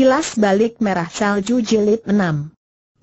Kilas balik merah salju jilid 6.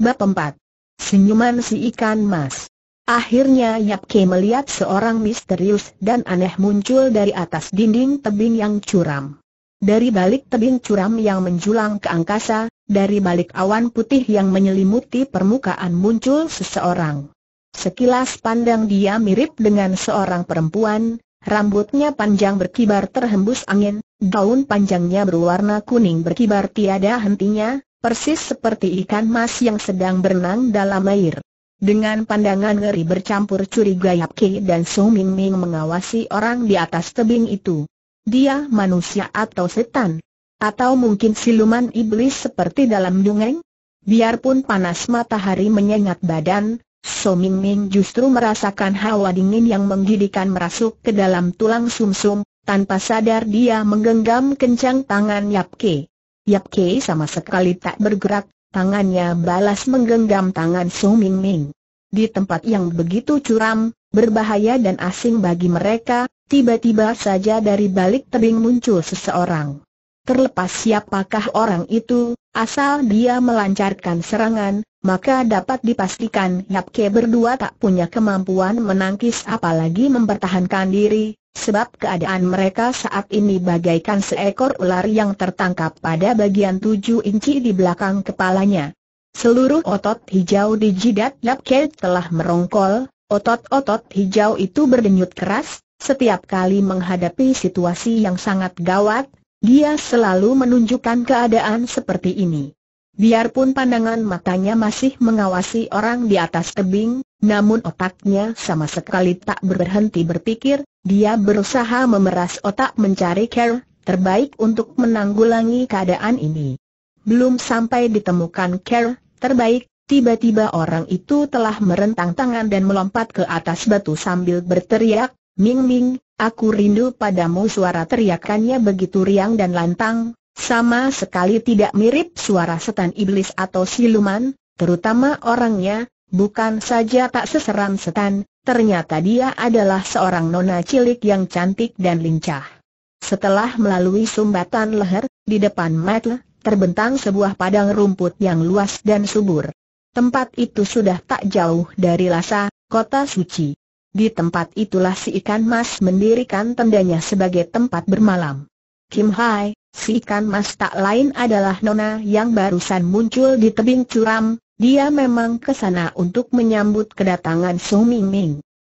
Bab 4. Senyuman si ikan mas. Akhirnya Yap Ke melihat seorang misterius dan aneh muncul dari atas dinding tebing yang curam. Dari balik tebing curam yang menjulang ke angkasa, dari balik awan putih yang menyelimuti permukaan muncul seseorang. Sekilas pandang dia mirip dengan seorang perempuan, Rambutnya panjang berkibar terhembus angin, daun panjangnya berwarna kuning berkibar tiada hentinya, persis seperti ikan mas yang sedang berenang dalam air. Dengan pandangan ngeri bercampur curiga Yap Ki dan Su Ming Ming mengawasi orang di atas tebing itu. Dia manusia atau setan? Atau mungkin siluman iblis seperti dalam dongeng? Biarpun panas matahari menyengat badan, So Ming Ming justru merasakan hawa dingin yang menggidikan merasuk ke dalam tulang sumsum, -sum, tanpa sadar dia menggenggam kencang tangan Yap Ke. Yap Ke sama sekali tak bergerak, tangannya balas menggenggam tangan So Ming Ming. Di tempat yang begitu curam, berbahaya dan asing bagi mereka, tiba-tiba saja dari balik tebing muncul seseorang. Terlepas siapakah orang itu, asal dia melancarkan serangan, maka dapat dipastikan Yapke berdua tak punya kemampuan menangkis apalagi mempertahankan diri, sebab keadaan mereka saat ini bagaikan seekor ular yang tertangkap pada bagian tujuh inci di belakang kepalanya. Seluruh otot hijau di jidat Yapke telah merongkol, otot-otot hijau itu berdenyut keras, setiap kali menghadapi situasi yang sangat gawat, dia selalu menunjukkan keadaan seperti ini. Biarpun pandangan matanya masih mengawasi orang di atas tebing, namun otaknya sama sekali tak berhenti berpikir, dia berusaha memeras otak mencari care terbaik untuk menanggulangi keadaan ini. Belum sampai ditemukan care terbaik, tiba-tiba orang itu telah merentang tangan dan melompat ke atas batu sambil berteriak, Ming Ming, Aku rindu padamu suara teriakannya begitu riang dan lantang, sama sekali tidak mirip suara setan iblis atau siluman, terutama orangnya, bukan saja tak seseram setan, ternyata dia adalah seorang nona cilik yang cantik dan lincah. Setelah melalui sumbatan leher, di depan Matle, terbentang sebuah padang rumput yang luas dan subur. Tempat itu sudah tak jauh dari Lhasa, kota suci. Di tempat itulah si ikan mas mendirikan tendanya sebagai tempat bermalam. Kim Hai, si ikan mas tak lain adalah Nona yang barusan muncul di tebing curam, dia memang ke sana untuk menyambut kedatangan Su Ming Ming.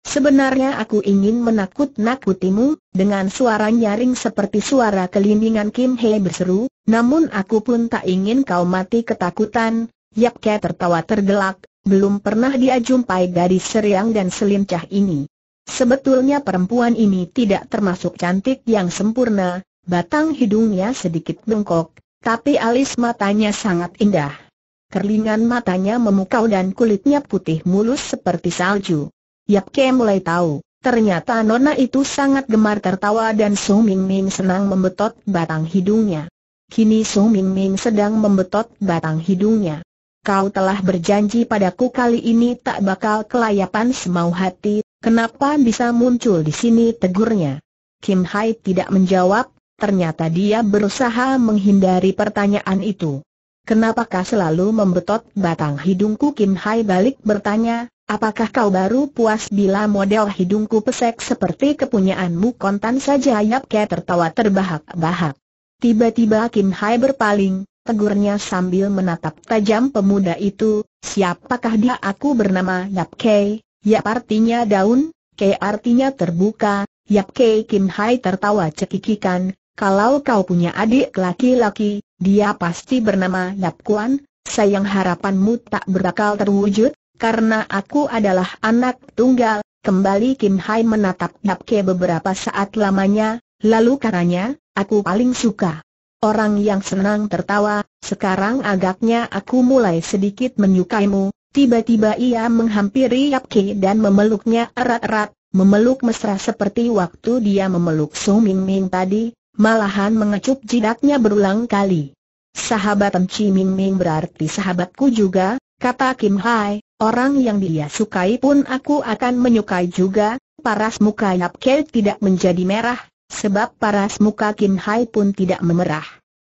Sebenarnya aku ingin menakut-nakutimu, dengan suara nyaring seperti suara kelindingan Kim Hei berseru, namun aku pun tak ingin kau mati ketakutan, Yap Ke tertawa tergelak, belum pernah dia jumpai gadis seriang dan selincah ini. Sebetulnya perempuan ini tidak termasuk cantik yang sempurna, batang hidungnya sedikit bengkok, tapi alis matanya sangat indah. Kerlingan matanya memukau dan kulitnya putih mulus seperti salju. Yap Ke mulai tahu, ternyata Nona itu sangat gemar tertawa dan Song Ming Ming senang membetot batang hidungnya. Kini Song Ming Ming sedang membetot batang hidungnya kau telah berjanji padaku kali ini tak bakal kelayapan semau hati, kenapa bisa muncul di sini tegurnya? Kim Hai tidak menjawab, ternyata dia berusaha menghindari pertanyaan itu. Kenapakah selalu membetot batang hidungku Kim Hai balik bertanya, apakah kau baru puas bila model hidungku pesek seperti kepunyaanmu kontan saja Yap Ke tertawa terbahak-bahak. Tiba-tiba Kim Hai berpaling, tegurnya sambil menatap tajam pemuda itu, siapakah dia aku bernama Yap Kei, Yap artinya daun, Kei artinya terbuka, Yap Kei Kim Hai tertawa cekikikan, kalau kau punya adik laki-laki, dia pasti bernama Yap Kuan, sayang harapanmu tak berakal terwujud, karena aku adalah anak tunggal, kembali Kim Hai menatap Yap Kei beberapa saat lamanya, lalu karanya, aku paling suka. Orang yang senang tertawa, sekarang agaknya aku mulai sedikit menyukaimu. Tiba-tiba ia menghampiri Yap Ki dan memeluknya erat-erat, memeluk mesra seperti waktu dia memeluk Su Ming Ming tadi, malahan mengecup jidatnya berulang kali. Sahabat Chi Ming Ming berarti sahabatku juga, kata Kim Hai, orang yang dia sukai pun aku akan menyukai juga, paras muka Yap Ki tidak menjadi merah, Sebab paras muka Kim Hai pun tidak memerah.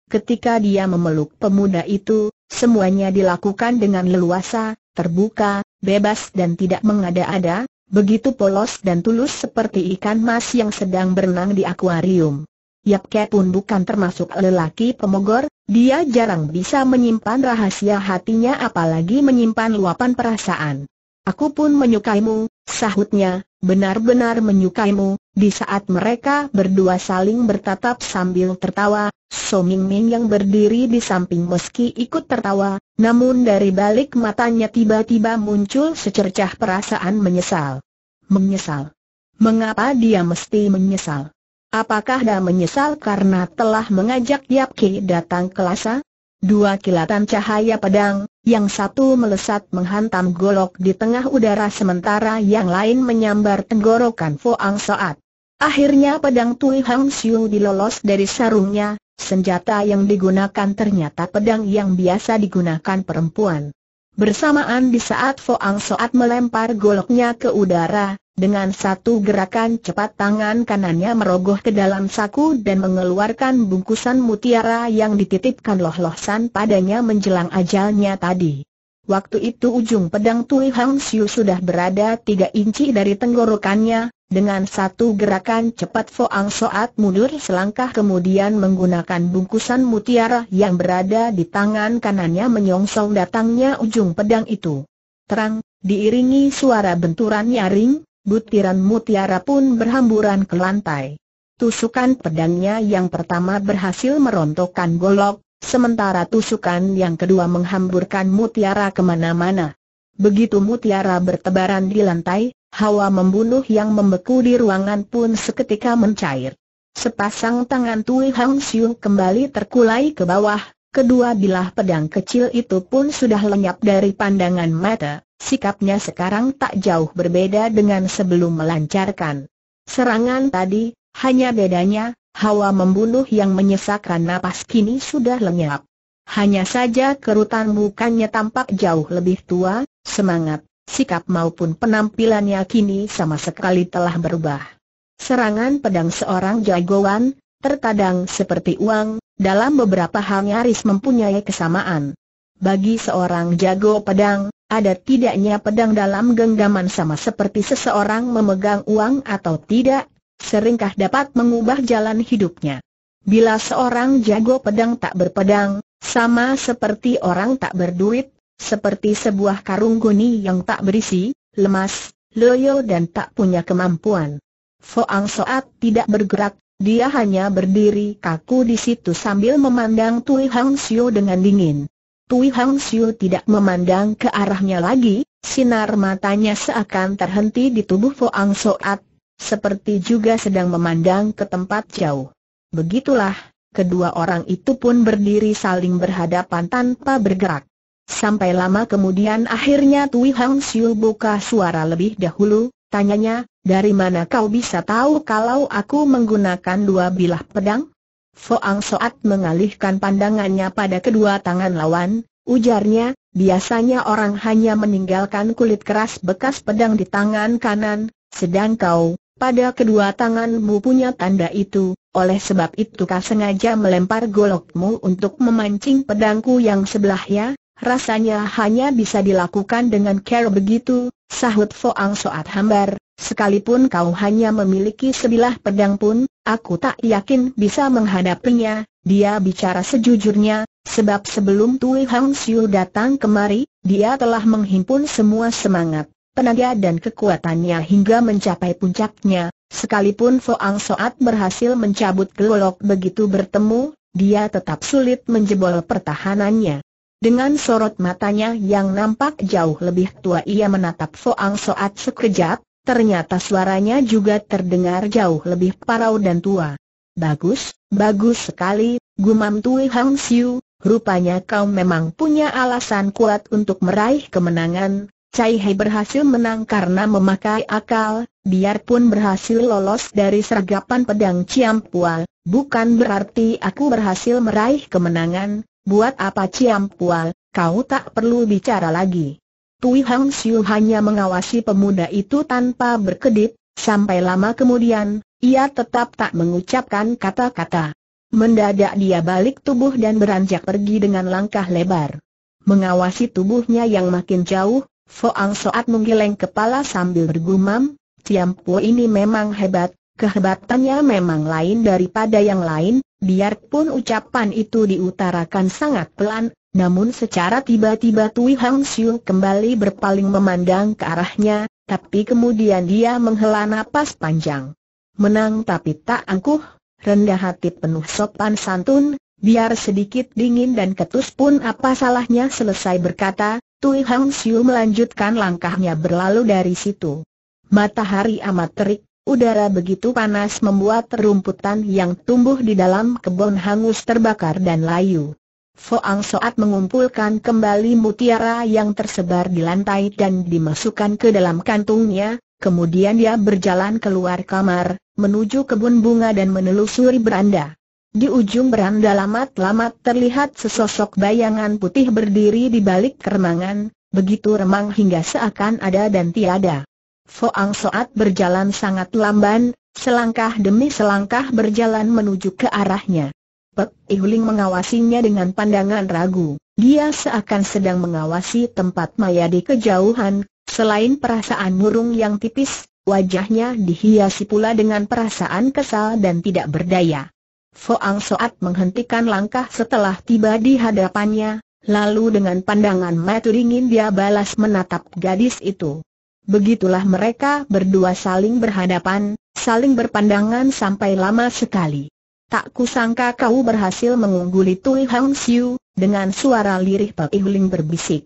Ketika dia memeluk pemuda itu, semuanya dilakukan dengan leluasa, terbuka, bebas dan tidak mengada-ada, begitu polos dan tulus seperti ikan mas yang sedang berenang di akuarium. Yap Ke pun bukan termasuk lelaki pemogor, dia jarang bisa menyimpan rahasia hatinya apalagi menyimpan luapan perasaan. Aku pun menyukaimu, sahutnya, benar-benar menyukaimu, di saat mereka berdua saling bertatap sambil tertawa, So Ming Ming yang berdiri di samping meski ikut tertawa, namun dari balik matanya tiba-tiba muncul secercah perasaan menyesal. Menyesal. Mengapa dia mesti menyesal? Apakah dia menyesal karena telah mengajak Yap Ki datang ke Lhasa? Dua kilatan cahaya pedang, yang satu melesat menghantam golok di tengah udara sementara yang lain menyambar tenggorokan Foang Soat. Akhirnya pedang Tui Hang Siu dilolos dari sarungnya, senjata yang digunakan ternyata pedang yang biasa digunakan perempuan. Bersamaan di saat Foang Soat melempar goloknya ke udara, dengan satu gerakan cepat tangan kanannya merogoh ke dalam saku dan mengeluarkan bungkusan mutiara yang dititipkan Loh Loh San padanya menjelang ajalnya tadi. Waktu itu ujung pedang Tui Hang Siu sudah berada tiga inci dari tenggorokannya, dengan satu gerakan cepat Foang Soat mundur selangkah kemudian menggunakan bungkusan mutiara yang berada di tangan kanannya menyongsong datangnya ujung pedang itu. Terang, diiringi suara benturan nyaring, butiran mutiara pun berhamburan ke lantai. Tusukan pedangnya yang pertama berhasil merontokkan golok, Sementara tusukan yang kedua menghamburkan mutiara kemana-mana. Begitu mutiara bertebaran di lantai, hawa membunuh yang membeku di ruangan pun seketika mencair. Sepasang tangan Tui Hang Siu kembali terkulai ke bawah, kedua bilah pedang kecil itu pun sudah lenyap dari pandangan mata, sikapnya sekarang tak jauh berbeda dengan sebelum melancarkan. Serangan tadi, hanya bedanya, hawa membunuh yang menyesakkan napas kini sudah lenyap. Hanya saja kerutan mukanya tampak jauh lebih tua, semangat, sikap maupun penampilannya kini sama sekali telah berubah. Serangan pedang seorang jagoan, terkadang seperti uang, dalam beberapa hal nyaris mempunyai kesamaan. Bagi seorang jago pedang, ada tidaknya pedang dalam genggaman sama seperti seseorang memegang uang atau tidak, seringkah dapat mengubah jalan hidupnya. Bila seorang jago pedang tak berpedang, sama seperti orang tak berduit, seperti sebuah karung goni yang tak berisi, lemas, loyo dan tak punya kemampuan. Foang Soat tidak bergerak, dia hanya berdiri kaku di situ sambil memandang Tui Hang Siu dengan dingin. Tui Hang Siu tidak memandang ke arahnya lagi, sinar matanya seakan terhenti di tubuh Foang Soat, seperti juga sedang memandang ke tempat jauh. Begitulah, kedua orang itu pun berdiri saling berhadapan tanpa bergerak. Sampai lama kemudian akhirnya Tui Hang Siu buka suara lebih dahulu, tanyanya, dari mana kau bisa tahu kalau aku menggunakan dua bilah pedang? Foang Soat mengalihkan pandangannya pada kedua tangan lawan, ujarnya, biasanya orang hanya meninggalkan kulit keras bekas pedang di tangan kanan, sedang kau, pada kedua tanganmu punya tanda itu, oleh sebab itu kau sengaja melempar golokmu untuk memancing pedangku yang sebelahnya, rasanya hanya bisa dilakukan dengan cara begitu, sahut Foang Soat Hambar, sekalipun kau hanya memiliki sebilah pedang pun, aku tak yakin bisa menghadapinya, dia bicara sejujurnya, sebab sebelum Tui Hang Siu datang kemari, dia telah menghimpun semua semangat tenaga dan kekuatannya hingga mencapai puncaknya, sekalipun Foang Soat berhasil mencabut gelolok begitu bertemu, dia tetap sulit menjebol pertahanannya. Dengan sorot matanya yang nampak jauh lebih tua ia menatap Foang Soat sekejap, ternyata suaranya juga terdengar jauh lebih parau dan tua. Bagus, bagus sekali, gumam Tui Hang Siu, rupanya kau memang punya alasan kuat untuk meraih kemenangan, Cai Hei berhasil menang karena memakai akal, biarpun berhasil lolos dari sergapan pedang Pua, bukan berarti aku berhasil meraih kemenangan, buat apa Pua, kau tak perlu bicara lagi. Tui Hang Siu hanya mengawasi pemuda itu tanpa berkedip, sampai lama kemudian, ia tetap tak mengucapkan kata-kata. Mendadak dia balik tubuh dan beranjak pergi dengan langkah lebar. Mengawasi tubuhnya yang makin jauh, Foang Soat menggeleng kepala sambil bergumam, Tiam Po ini memang hebat, kehebatannya memang lain daripada yang lain, biarpun ucapan itu diutarakan sangat pelan, namun secara tiba-tiba Tui Hang Siu kembali berpaling memandang ke arahnya, tapi kemudian dia menghela napas panjang. Menang tapi tak angkuh, rendah hati penuh sopan santun, biar sedikit dingin dan ketus pun apa salahnya selesai berkata, Tui Hang Siu melanjutkan langkahnya berlalu dari situ. Matahari amat terik, udara begitu panas membuat rumputan yang tumbuh di dalam kebun hangus terbakar dan layu. Foang Soat mengumpulkan kembali mutiara yang tersebar di lantai dan dimasukkan ke dalam kantungnya, kemudian dia berjalan keluar kamar, menuju kebun bunga dan menelusuri beranda. Di ujung beranda lamat-lamat terlihat sesosok bayangan putih berdiri di balik keremangan, begitu remang hingga seakan ada dan tiada. Foang Soat berjalan sangat lamban, selangkah demi selangkah berjalan menuju ke arahnya. Pek Ihuling mengawasinya dengan pandangan ragu. Dia seakan sedang mengawasi tempat maya di kejauhan, selain perasaan murung yang tipis, wajahnya dihiasi pula dengan perasaan kesal dan tidak berdaya. Foang Soat menghentikan langkah setelah tiba di hadapannya, lalu dengan pandangan mata dingin dia balas menatap gadis itu. Begitulah mereka berdua saling berhadapan, saling berpandangan sampai lama sekali. Tak kusangka kau berhasil mengungguli Tui Hang Siu, dengan suara lirih Pak Ihuling berbisik.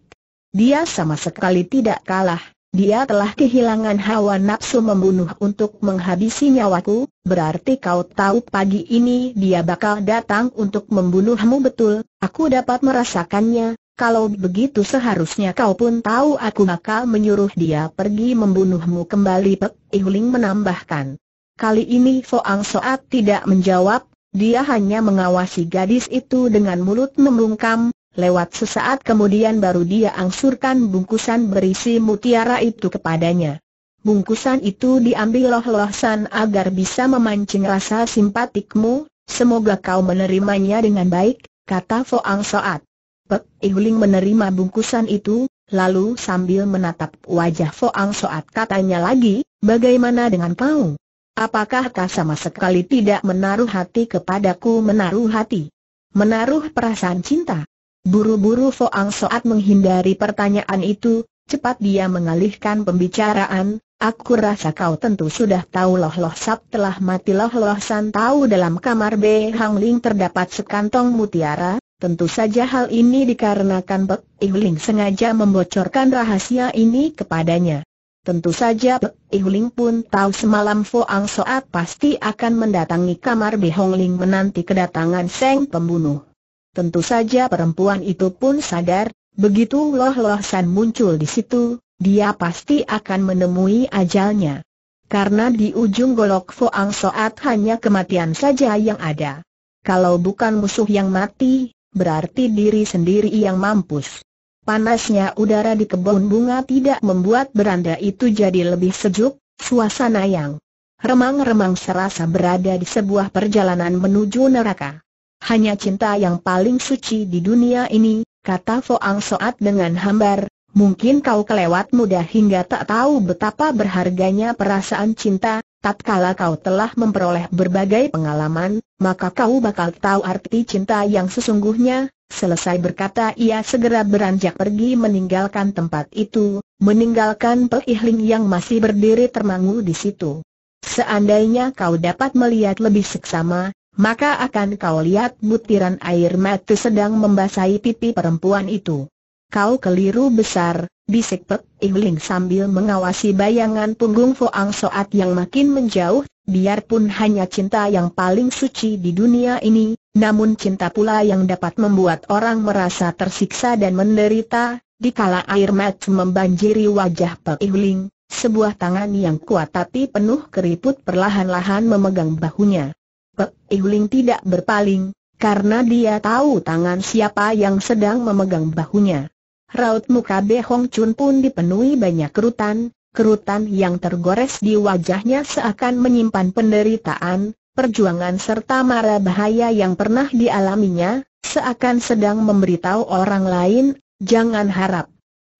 Dia sama sekali tidak kalah, dia telah kehilangan hawa nafsu membunuh untuk menghabisi nyawaku, berarti kau tahu pagi ini dia bakal datang untuk membunuhmu betul, aku dapat merasakannya, kalau begitu seharusnya kau pun tahu aku bakal menyuruh dia pergi membunuhmu kembali Pek Ihuling menambahkan. Kali ini Foang Soat tidak menjawab, dia hanya mengawasi gadis itu dengan mulut membungkam, Lewat sesaat kemudian baru dia angsurkan bungkusan berisi mutiara itu kepadanya. Bungkusan itu diambil Loh San agar bisa memancing rasa simpatikmu, semoga kau menerimanya dengan baik, kata Foang Soat. Pek Iguling menerima bungkusan itu, lalu sambil menatap wajah Foang Soat katanya lagi, bagaimana dengan kau? Apakah kau sama sekali tidak menaruh hati kepadaku menaruh hati? Menaruh perasaan cinta? Buru-buru Foang Soat menghindari pertanyaan itu, cepat dia mengalihkan pembicaraan, aku rasa kau tentu sudah tahu Loh Loh Sap telah mati Loh Loh San tahu dalam kamar B Hang Ling terdapat sekantong mutiara, tentu saja hal ini dikarenakan Pek Ling sengaja membocorkan rahasia ini kepadanya. Tentu saja Pek Ling pun tahu semalam Foang Soat pasti akan mendatangi kamar B Hong Ling menanti kedatangan Seng pembunuh. Tentu saja perempuan itu pun sadar, begitu Loh-Loh San muncul di situ, dia pasti akan menemui ajalnya. Karena di ujung golok Foang Soat hanya kematian saja yang ada. Kalau bukan musuh yang mati, berarti diri sendiri yang mampus. Panasnya udara di kebun bunga tidak membuat beranda itu jadi lebih sejuk, suasana yang remang-remang serasa berada di sebuah perjalanan menuju neraka. Hanya cinta yang paling suci di dunia ini, kata Foang Soat dengan hambar, Mungkin kau kelewat muda hingga tak tahu betapa berharganya perasaan cinta, tatkala kau telah memperoleh berbagai pengalaman, maka kau bakal tahu arti cinta yang sesungguhnya. Selesai berkata ia segera beranjak pergi meninggalkan tempat itu, meninggalkan pelihling yang masih berdiri termangu di situ. Seandainya kau dapat melihat lebih seksama, maka akan kau lihat butiran air mata sedang membasahi pipi perempuan itu. Kau keliru besar, bisik Pek Ingling sambil mengawasi bayangan punggung Foang Soat yang makin menjauh, biarpun hanya cinta yang paling suci di dunia ini, namun cinta pula yang dapat membuat orang merasa tersiksa dan menderita, dikala air mata membanjiri wajah Pek Ingling, sebuah tangan yang kuat tapi penuh keriput perlahan-lahan memegang bahunya. Pek Ihuling tidak berpaling, karena dia tahu tangan siapa yang sedang memegang bahunya. Raut muka Be Hong Chun pun dipenuhi banyak kerutan, kerutan yang tergores di wajahnya seakan menyimpan penderitaan, perjuangan serta mara bahaya yang pernah dialaminya, seakan sedang memberitahu orang lain, jangan harap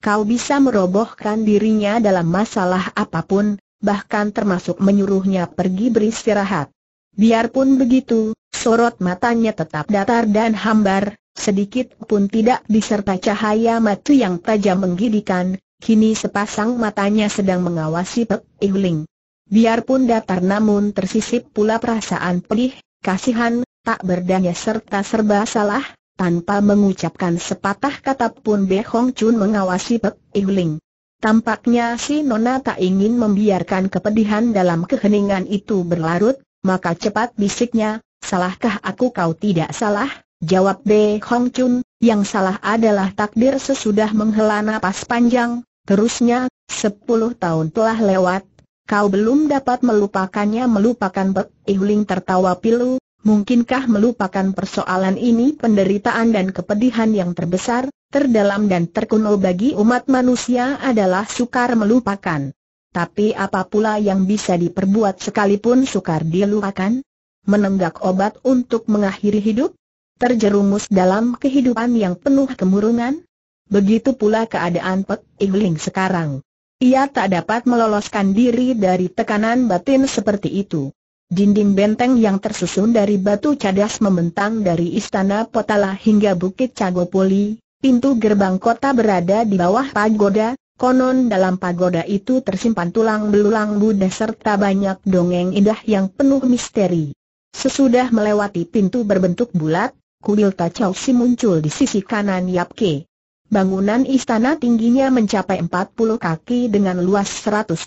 kau bisa merobohkan dirinya dalam masalah apapun, bahkan termasuk menyuruhnya pergi beristirahat. Biarpun begitu, sorot matanya tetap datar dan hambar, sedikit pun tidak diserta cahaya mata yang tajam menggidikan, kini sepasang matanya sedang mengawasi Pek Ihuling. Biarpun datar namun tersisip pula perasaan pedih, kasihan, tak berdaya serta serba salah, tanpa mengucapkan sepatah kata pun Be Hong Chun mengawasi Pek Ihuling. Tampaknya si Nona tak ingin membiarkan kepedihan dalam keheningan itu berlarut, maka cepat bisiknya, salahkah aku kau tidak salah? Jawab B. Hong Chun, yang salah adalah takdir sesudah menghela nafas panjang, terusnya, sepuluh tahun telah lewat, kau belum dapat melupakannya melupakan Bek Ihling tertawa pilu, mungkinkah melupakan persoalan ini penderitaan dan kepedihan yang terbesar, terdalam dan terkuno bagi umat manusia adalah sukar melupakan. Tapi apa pula yang bisa diperbuat sekalipun sukar dilupakan? Menenggak obat untuk mengakhiri hidup? Terjerumus dalam kehidupan yang penuh kemurungan? Begitu pula keadaan Pek Igling sekarang. Ia tak dapat meloloskan diri dari tekanan batin seperti itu. Dinding benteng yang tersusun dari batu cadas membentang dari istana Potala hingga Bukit Cagopoli, pintu gerbang kota berada di bawah pagoda, Konon dalam pagoda itu tersimpan tulang belulang Buddha serta banyak dongeng indah yang penuh misteri. Sesudah melewati pintu berbentuk bulat, kuil Tachau Si muncul di sisi kanan Yap Ke. Bangunan istana tingginya mencapai 40 kaki dengan luas 120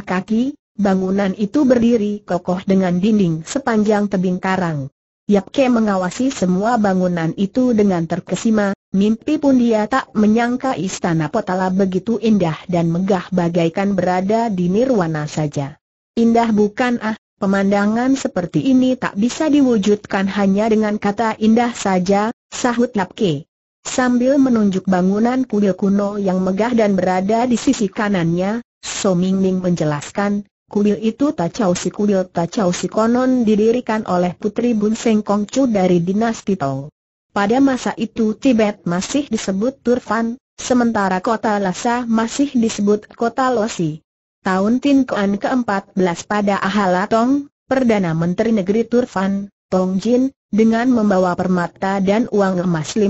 kaki, bangunan itu berdiri kokoh dengan dinding sepanjang tebing karang. Yap Ke mengawasi semua bangunan itu dengan terkesima, Mimpi pun dia tak menyangka istana Potala begitu indah dan megah bagaikan berada di Nirwana saja. Indah bukan ah, pemandangan seperti ini tak bisa diwujudkan hanya dengan kata indah saja, sahut Lapke. Sambil menunjuk bangunan kuil kuno yang megah dan berada di sisi kanannya, So Ming Ming menjelaskan, kuil itu Tacau Si Kuil Tacau Si konon didirikan oleh Putri Bun Seng Kongcu dari dinasti Tong. Pada masa itu Tibet masih disebut Turfan, sementara kota Lhasa masih disebut kota Losi. Tahun Tin Kuan ke-14 pada Tong, Perdana Menteri Negeri Turfan, Tong Jin, dengan membawa permata dan uang emas 5.000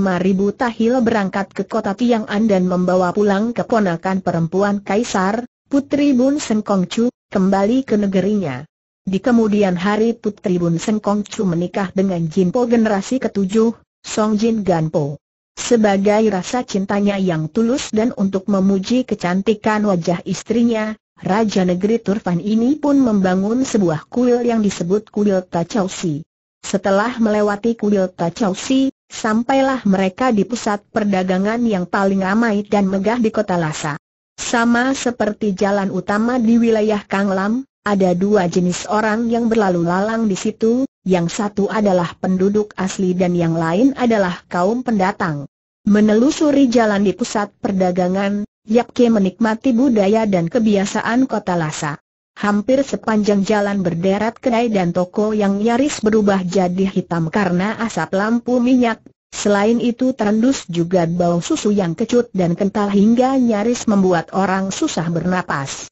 tahil berangkat ke kota Tiang'an dan membawa pulang keponakan perempuan Kaisar, Putri Bun Seng Chu, kembali ke negerinya. Di kemudian hari Putri Bun Seng Chu menikah dengan Jinpo generasi ketujuh, Song Jin Ganpo. Sebagai rasa cintanya yang tulus dan untuk memuji kecantikan wajah istrinya, Raja Negeri Turfan ini pun membangun sebuah kuil yang disebut Kuil Tachausi. Setelah melewati Kuil Tachausi, sampailah mereka di pusat perdagangan yang paling ramai dan megah di kota Lhasa. Sama seperti jalan utama di wilayah Kanglam, ada dua jenis orang yang berlalu lalang di situ, yang satu adalah penduduk asli dan yang lain adalah kaum pendatang. Menelusuri jalan di pusat perdagangan, Yap Yapke menikmati budaya dan kebiasaan kota Lhasa. Hampir sepanjang jalan berderet kedai dan toko yang nyaris berubah jadi hitam karena asap lampu minyak. Selain itu terendus juga bau susu yang kecut dan kental hingga nyaris membuat orang susah bernapas.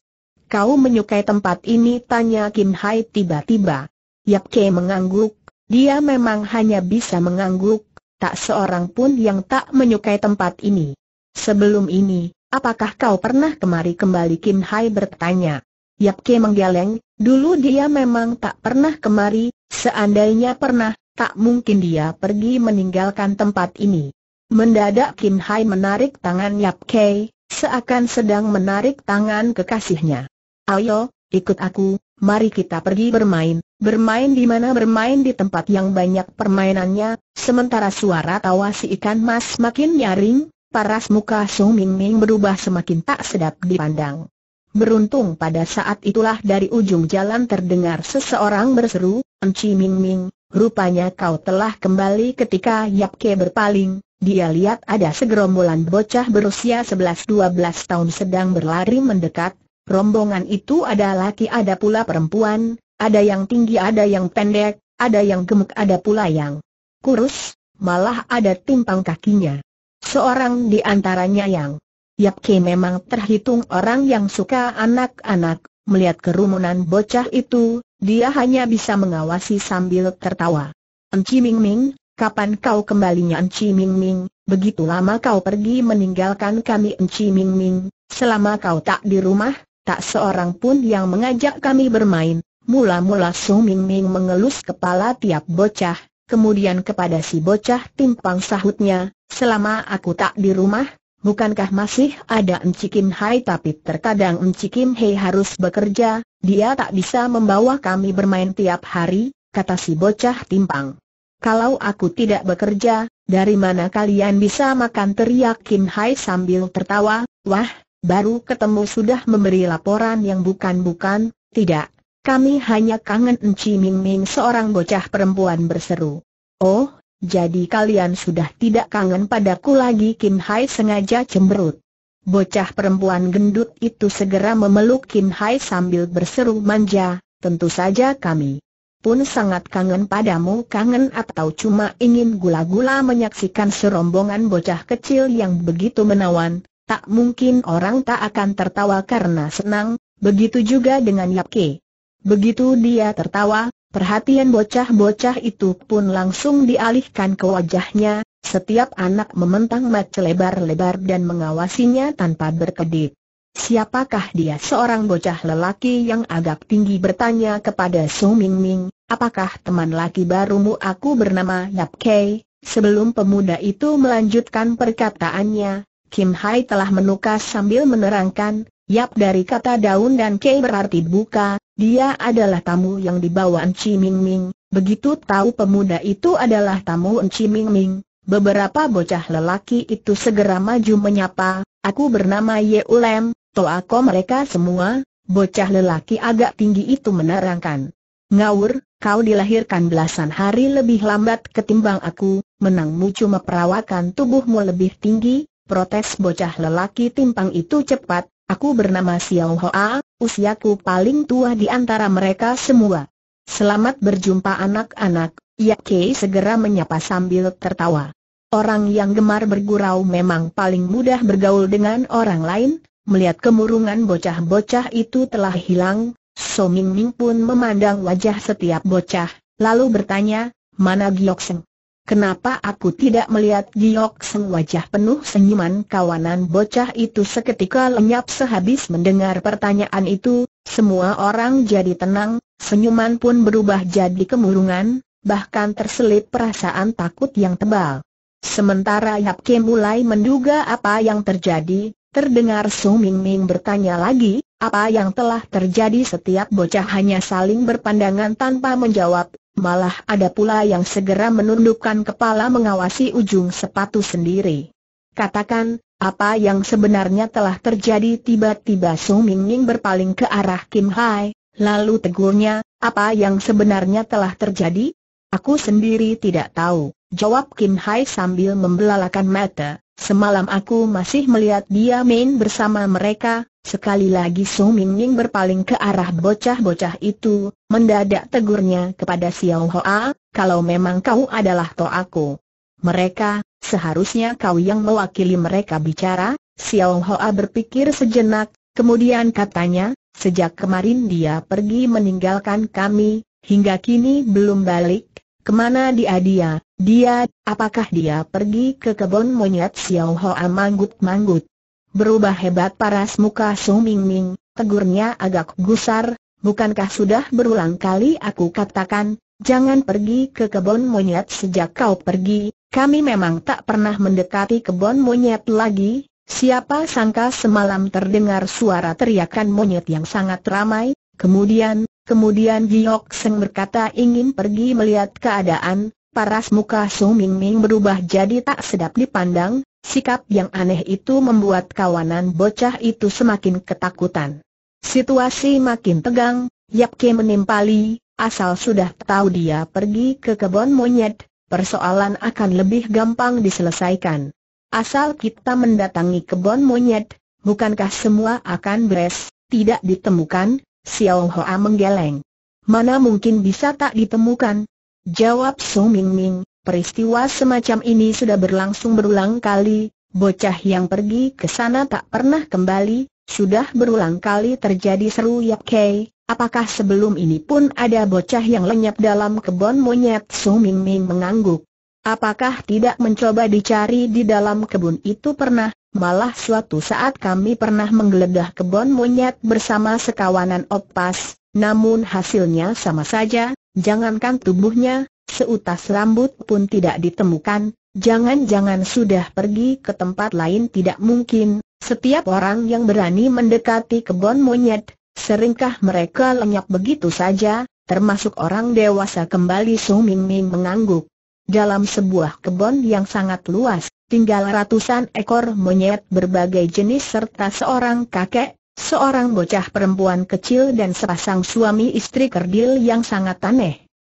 Kau menyukai tempat ini? Tanya Kim Hai tiba-tiba. Yap Ke mengangguk, dia memang hanya bisa mengangguk, tak seorang pun yang tak menyukai tempat ini. Sebelum ini, apakah kau pernah kemari kembali Kim Hai bertanya. Yap Ke menggeleng, dulu dia memang tak pernah kemari, seandainya pernah, tak mungkin dia pergi meninggalkan tempat ini. Mendadak Kim Hai menarik tangan Yap Ke, seakan sedang menarik tangan kekasihnya. Ayo, ikut aku, mari kita pergi bermain, bermain di mana bermain di tempat yang banyak permainannya, sementara suara tawa si ikan mas makin nyaring, paras muka Song Ming Ming berubah semakin tak sedap dipandang. Beruntung pada saat itulah dari ujung jalan terdengar seseorang berseru, Enci Ming Ming, rupanya kau telah kembali ketika Yap Ke berpaling, dia lihat ada segerombolan bocah berusia 11-12 tahun sedang berlari mendekat, Rombongan itu ada laki ada pula perempuan, ada yang tinggi ada yang pendek, ada yang gemuk ada pula yang kurus, malah ada timpang kakinya. Seorang di antaranya yang Ke memang terhitung orang yang suka anak-anak, melihat kerumunan bocah itu, dia hanya bisa mengawasi sambil tertawa. Enci Ming Ming, kapan kau kembalinya Enci Ming Ming, begitu lama kau pergi meninggalkan kami Enci Ming Ming, selama kau tak di rumah, tak seorang pun yang mengajak kami bermain. Mula-mula Su Ming Ming mengelus kepala tiap bocah, kemudian kepada si bocah timpang sahutnya, selama aku tak di rumah, bukankah masih ada Enci Kim Hai tapi terkadang Enci Kim Hai harus bekerja, dia tak bisa membawa kami bermain tiap hari, kata si bocah timpang. Kalau aku tidak bekerja, dari mana kalian bisa makan teriak Kim Hai sambil tertawa, wah, baru ketemu sudah memberi laporan yang bukan-bukan, tidak, kami hanya kangen Enci Ming Ming seorang bocah perempuan berseru. Oh, jadi kalian sudah tidak kangen padaku lagi Kim Hai sengaja cemberut. Bocah perempuan gendut itu segera memeluk Kim Hai sambil berseru manja, tentu saja kami pun sangat kangen padamu kangen atau cuma ingin gula-gula menyaksikan serombongan bocah kecil yang begitu menawan, tak mungkin orang tak akan tertawa karena senang, begitu juga dengan Yap Ke. Begitu dia tertawa, perhatian bocah-bocah itu pun langsung dialihkan ke wajahnya, setiap anak mementang mata lebar-lebar dan mengawasinya tanpa berkedip. Siapakah dia seorang bocah lelaki yang agak tinggi bertanya kepada Su Ming Ming, apakah teman laki barumu aku bernama Yap Kei? Sebelum pemuda itu melanjutkan perkataannya, Kim Hai telah menukas sambil menerangkan, yap dari kata daun dan kei berarti buka, dia adalah tamu yang dibawa Enci Ming Ming, begitu tahu pemuda itu adalah tamu Enci Ming Ming. Beberapa bocah lelaki itu segera maju menyapa, aku bernama Ye Ulem, toako mereka semua, bocah lelaki agak tinggi itu menerangkan. Ngawur, kau dilahirkan belasan hari lebih lambat ketimbang aku, menangmu cuma perawakan tubuhmu lebih tinggi, protes bocah lelaki timpang itu cepat, aku bernama Xiao Hoa, usiaku paling tua di antara mereka semua. Selamat berjumpa anak-anak, Ya Kei segera menyapa sambil tertawa. Orang yang gemar bergurau memang paling mudah bergaul dengan orang lain, melihat kemurungan bocah-bocah itu telah hilang, So Ming Ming pun memandang wajah setiap bocah, lalu bertanya, mana Giok Seng? Kenapa aku tidak melihat Giok Seng wajah penuh senyuman kawanan bocah itu seketika lenyap sehabis mendengar pertanyaan itu, semua orang jadi tenang, senyuman pun berubah jadi kemurungan, bahkan terselip perasaan takut yang tebal. Sementara Yap Kim mulai menduga apa yang terjadi, terdengar Su Ming Ming bertanya lagi, apa yang telah terjadi setiap bocah hanya saling berpandangan tanpa menjawab, malah ada pula yang segera menundukkan kepala mengawasi ujung sepatu sendiri. Katakan, apa yang sebenarnya telah terjadi tiba-tiba Sung Ming berpaling ke arah Kim Hai, lalu tegurnya, apa yang sebenarnya telah terjadi? Aku sendiri tidak tahu, jawab Kim Hai sambil membelalakan mata, semalam aku masih melihat dia main bersama mereka, Sekali lagi So Ming berpaling ke arah bocah-bocah itu, mendadak tegurnya kepada Xiao Hoa, kalau memang kau adalah to aku, Mereka, seharusnya kau yang mewakili mereka bicara, Xiao Hoa berpikir sejenak, kemudian katanya, sejak kemarin dia pergi meninggalkan kami, hingga kini belum balik, kemana dia dia, dia, apakah dia pergi ke kebun monyet Xiao Hoa manggut-manggut. Berubah hebat paras muka Su Ming, Ming, tegurnya agak gusar, bukankah sudah berulang kali aku katakan, jangan pergi ke kebun monyet sejak kau pergi, kami memang tak pernah mendekati kebun monyet lagi, siapa sangka semalam terdengar suara teriakan monyet yang sangat ramai, kemudian, kemudian Giyok Seng berkata ingin pergi melihat keadaan, paras muka Ming Ming berubah jadi tak sedap dipandang, Sikap yang aneh itu membuat kawanan bocah itu semakin ketakutan. Situasi makin tegang, Yap Ke menimpali, asal sudah tahu dia pergi ke kebun monyet, persoalan akan lebih gampang diselesaikan. Asal kita mendatangi kebun monyet, bukankah semua akan beres, tidak ditemukan, Xiao Hoa menggeleng. Mana mungkin bisa tak ditemukan? Jawab Su Ming Ming, Peristiwa semacam ini sudah berlangsung berulang kali, bocah yang pergi ke sana tak pernah kembali, sudah berulang kali terjadi seru ya Kei, apakah sebelum ini pun ada bocah yang lenyap dalam kebun monyet Su Ming Ming mengangguk. Apakah tidak mencoba dicari di dalam kebun itu pernah, malah suatu saat kami pernah menggeledah kebun monyet bersama sekawanan opas, namun hasilnya sama saja, jangankan tubuhnya, Seutas rambut pun tidak ditemukan, jangan-jangan sudah pergi ke tempat lain tidak mungkin. Setiap orang yang berani mendekati kebon monyet, seringkah mereka lenyap begitu saja, termasuk orang dewasa kembali Su Ming Ming mengangguk. Dalam sebuah kebon yang sangat luas, tinggal ratusan ekor monyet berbagai jenis serta seorang kakek, seorang bocah perempuan kecil dan sepasang suami istri kerdil yang sangat aneh.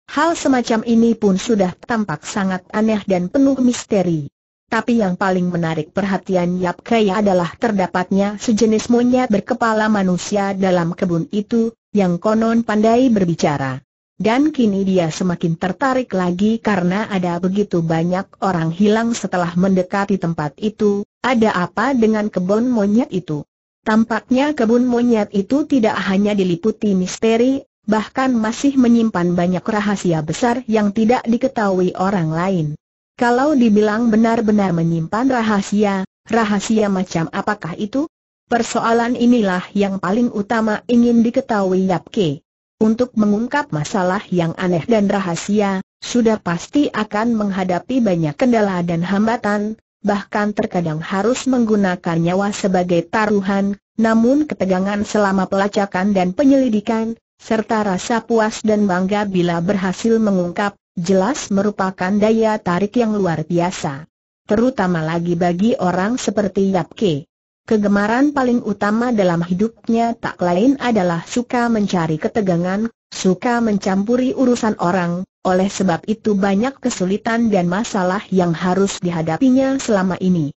Hal semacam ini pun sudah tampak sangat aneh dan penuh misteri. Tapi yang paling menarik perhatian Yap Kaya adalah terdapatnya sejenis monyet berkepala manusia dalam kebun itu, yang konon pandai berbicara. Dan kini dia semakin tertarik lagi karena ada begitu banyak orang hilang setelah mendekati tempat itu, ada apa dengan kebun monyet itu? Tampaknya kebun monyet itu tidak hanya diliputi misteri, bahkan masih menyimpan banyak rahasia besar yang tidak diketahui orang lain. Kalau dibilang benar-benar menyimpan rahasia, rahasia macam apakah itu? Persoalan inilah yang paling utama ingin diketahui Yapke. Untuk mengungkap masalah yang aneh dan rahasia, sudah pasti akan menghadapi banyak kendala dan hambatan, bahkan terkadang harus menggunakan nyawa sebagai taruhan, namun ketegangan selama pelacakan dan penyelidikan, serta rasa puas dan bangga bila berhasil mengungkap, jelas merupakan daya tarik yang luar biasa. Terutama lagi bagi orang seperti Yap Ke. Kegemaran paling utama dalam hidupnya tak lain adalah suka mencari ketegangan, suka mencampuri urusan orang, oleh sebab itu banyak kesulitan dan masalah yang harus dihadapinya selama ini.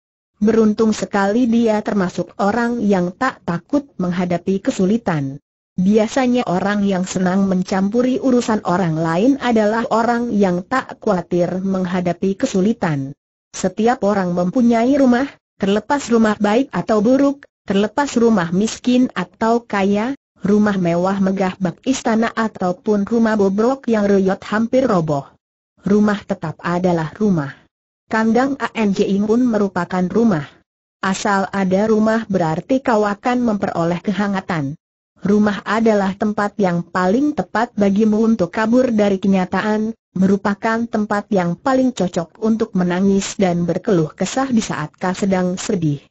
Beruntung sekali dia termasuk orang yang tak takut menghadapi kesulitan. Biasanya orang yang senang mencampuri urusan orang lain adalah orang yang tak khawatir menghadapi kesulitan. Setiap orang mempunyai rumah, terlepas rumah baik atau buruk, terlepas rumah miskin atau kaya, rumah mewah megah bak istana ataupun rumah bobrok yang reyot hampir roboh. Rumah tetap adalah rumah. Kandang ANJI pun merupakan rumah. Asal ada rumah berarti kau akan memperoleh kehangatan rumah adalah tempat yang paling tepat bagimu untuk kabur dari kenyataan, merupakan tempat yang paling cocok untuk menangis dan berkeluh kesah di saat kau sedang sedih.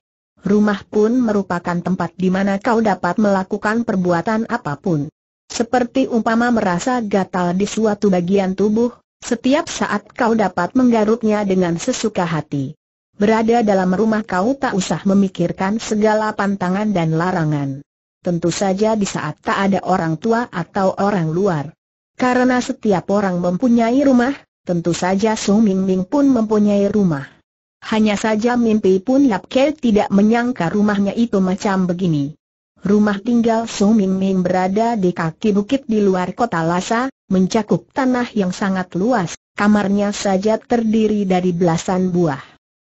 Rumah pun merupakan tempat di mana kau dapat melakukan perbuatan apapun. Seperti umpama merasa gatal di suatu bagian tubuh, setiap saat kau dapat menggarupnya dengan sesuka hati. Berada dalam rumah kau tak usah memikirkan segala pantangan dan larangan tentu saja di saat tak ada orang tua atau orang luar. Karena setiap orang mempunyai rumah, tentu saja Su Ming Ming pun mempunyai rumah. Hanya saja mimpi pun Lap Ke tidak menyangka rumahnya itu macam begini. Rumah tinggal Su Ming Ming berada di kaki bukit di luar kota Lhasa, mencakup tanah yang sangat luas, kamarnya saja terdiri dari belasan buah.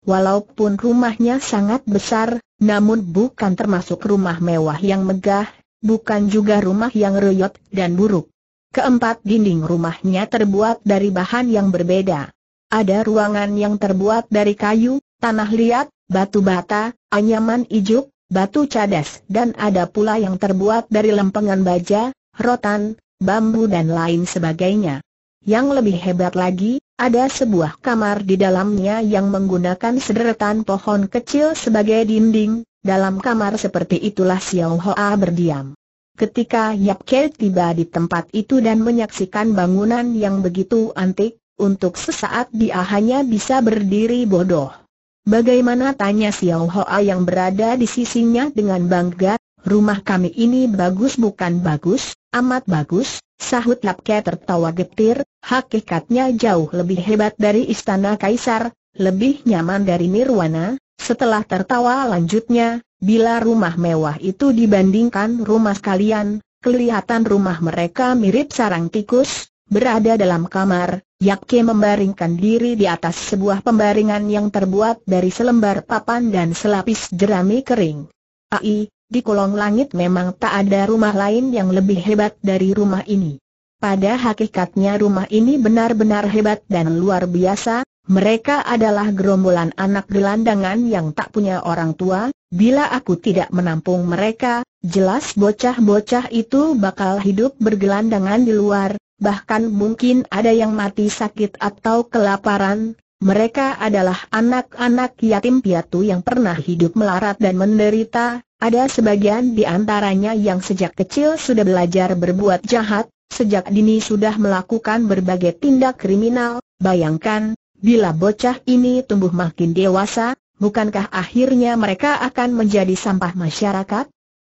Walaupun rumahnya sangat besar, namun bukan termasuk rumah mewah yang megah, bukan juga rumah yang reyot dan buruk. Keempat dinding rumahnya terbuat dari bahan yang berbeda. Ada ruangan yang terbuat dari kayu, tanah liat, batu bata, anyaman ijuk, batu cadas dan ada pula yang terbuat dari lempengan baja, rotan, bambu dan lain sebagainya. Yang lebih hebat lagi, ada sebuah kamar di dalamnya yang menggunakan sederetan pohon kecil sebagai dinding, dalam kamar seperti itulah Xiao Hoa berdiam. Ketika Yap Ke tiba di tempat itu dan menyaksikan bangunan yang begitu antik, untuk sesaat dia hanya bisa berdiri bodoh. Bagaimana tanya Xiao Hoa yang berada di sisinya dengan bangga, rumah kami ini bagus bukan bagus, amat bagus, sahut Lapke tertawa getir, hakikatnya jauh lebih hebat dari istana kaisar, lebih nyaman dari nirwana, setelah tertawa lanjutnya, bila rumah mewah itu dibandingkan rumah kalian, kelihatan rumah mereka mirip sarang tikus, berada dalam kamar, Yakke membaringkan diri di atas sebuah pembaringan yang terbuat dari selembar papan dan selapis jerami kering. Ai, di kolong langit memang tak ada rumah lain yang lebih hebat dari rumah ini. Pada hakikatnya rumah ini benar-benar hebat dan luar biasa, mereka adalah gerombolan anak gelandangan yang tak punya orang tua, bila aku tidak menampung mereka, jelas bocah-bocah itu bakal hidup bergelandangan di luar, bahkan mungkin ada yang mati sakit atau kelaparan, mereka adalah anak-anak yatim piatu yang pernah hidup melarat dan menderita, ada sebagian di antaranya yang sejak kecil sudah belajar berbuat jahat, sejak dini sudah melakukan berbagai tindak kriminal, bayangkan, bila bocah ini tumbuh makin dewasa, bukankah akhirnya mereka akan menjadi sampah masyarakat?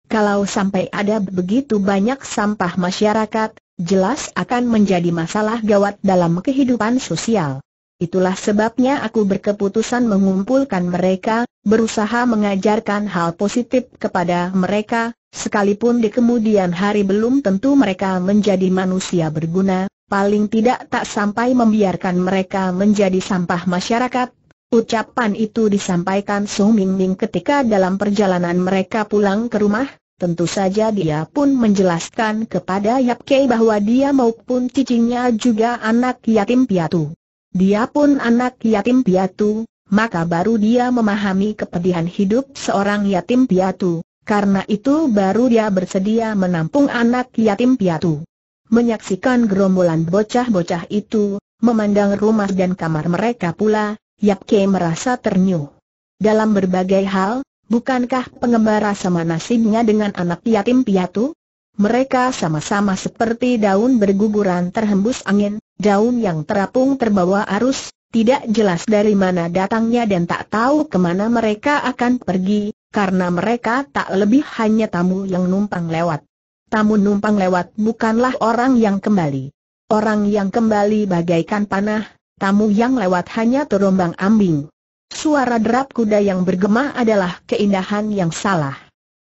Kalau sampai ada begitu banyak sampah masyarakat, jelas akan menjadi masalah gawat dalam kehidupan sosial. Itulah sebabnya aku berkeputusan mengumpulkan mereka, berusaha mengajarkan hal positif kepada mereka, sekalipun di kemudian hari belum tentu mereka menjadi manusia berguna, paling tidak tak sampai membiarkan mereka menjadi sampah masyarakat. Ucapan itu disampaikan Su Ming Ming ketika dalam perjalanan mereka pulang ke rumah, Tentu saja dia pun menjelaskan kepada Yap Kei bahwa dia maupun cicingnya juga anak yatim piatu. Dia pun anak yatim piatu, maka baru dia memahami kepedihan hidup seorang yatim piatu. Karena itu baru dia bersedia menampung anak yatim piatu. Menyaksikan gerombolan bocah-bocah itu, memandang rumah dan kamar mereka pula, Yap Yapke merasa ternyuh. Dalam berbagai hal, bukankah pengembara sama nasibnya dengan anak yatim piatu? Mereka sama-sama seperti daun berguguran terhembus angin, daun yang terapung terbawa arus, tidak jelas dari mana datangnya dan tak tahu kemana mereka akan pergi, karena mereka tak lebih hanya tamu yang numpang lewat. Tamu numpang lewat bukanlah orang yang kembali. Orang yang kembali bagaikan panah, tamu yang lewat hanya terombang ambing. Suara derap kuda yang bergema adalah keindahan yang salah.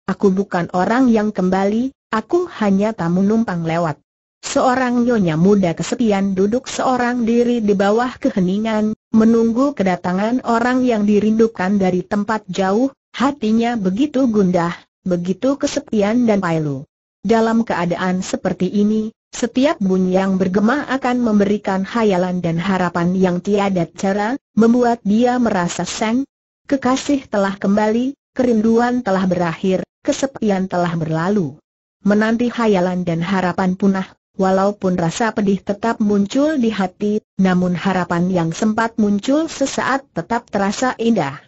Aku bukan orang yang kembali, Aku hanya tamu numpang lewat. Seorang nyonya muda kesepian duduk seorang diri di bawah keheningan, menunggu kedatangan orang yang dirindukan dari tempat jauh, hatinya begitu gundah, begitu kesepian dan pailu. Dalam keadaan seperti ini, setiap bunyi yang bergema akan memberikan hayalan dan harapan yang tiada cara, membuat dia merasa seng. Kekasih telah kembali, kerinduan telah berakhir, kesepian telah berlalu menanti hayalan dan harapan punah, walaupun rasa pedih tetap muncul di hati, namun harapan yang sempat muncul sesaat tetap terasa indah.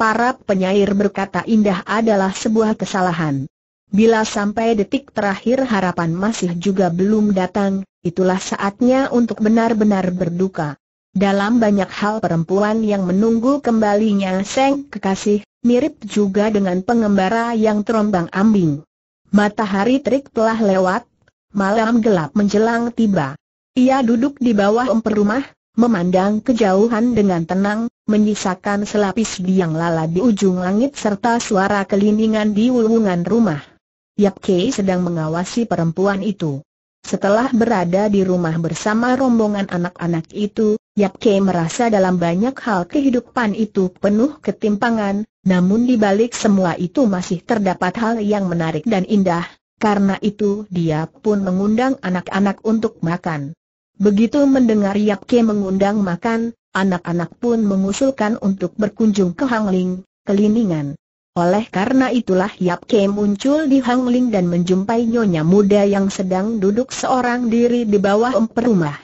Para penyair berkata indah adalah sebuah kesalahan. Bila sampai detik terakhir harapan masih juga belum datang, itulah saatnya untuk benar-benar berduka. Dalam banyak hal perempuan yang menunggu kembalinya Seng Kekasih, mirip juga dengan pengembara yang terombang ambing. Matahari terik telah lewat, malam gelap menjelang tiba. Ia duduk di bawah emper rumah, memandang kejauhan dengan tenang, menyisakan selapis biang lala di ujung langit serta suara kelindingan di wulungan rumah. Yap Kei sedang mengawasi perempuan itu. Setelah berada di rumah bersama rombongan anak-anak itu, Yap Kei merasa dalam banyak hal kehidupan itu penuh ketimpangan, namun di balik semua itu masih terdapat hal yang menarik dan indah, karena itu dia pun mengundang anak-anak untuk makan. Begitu mendengar Yap Ke mengundang makan, anak-anak pun mengusulkan untuk berkunjung ke Hang Ling, kelilingan. Oleh karena itulah Yap Ke muncul di Hang Ling dan menjumpai nyonya muda yang sedang duduk seorang diri di bawah emper rumah.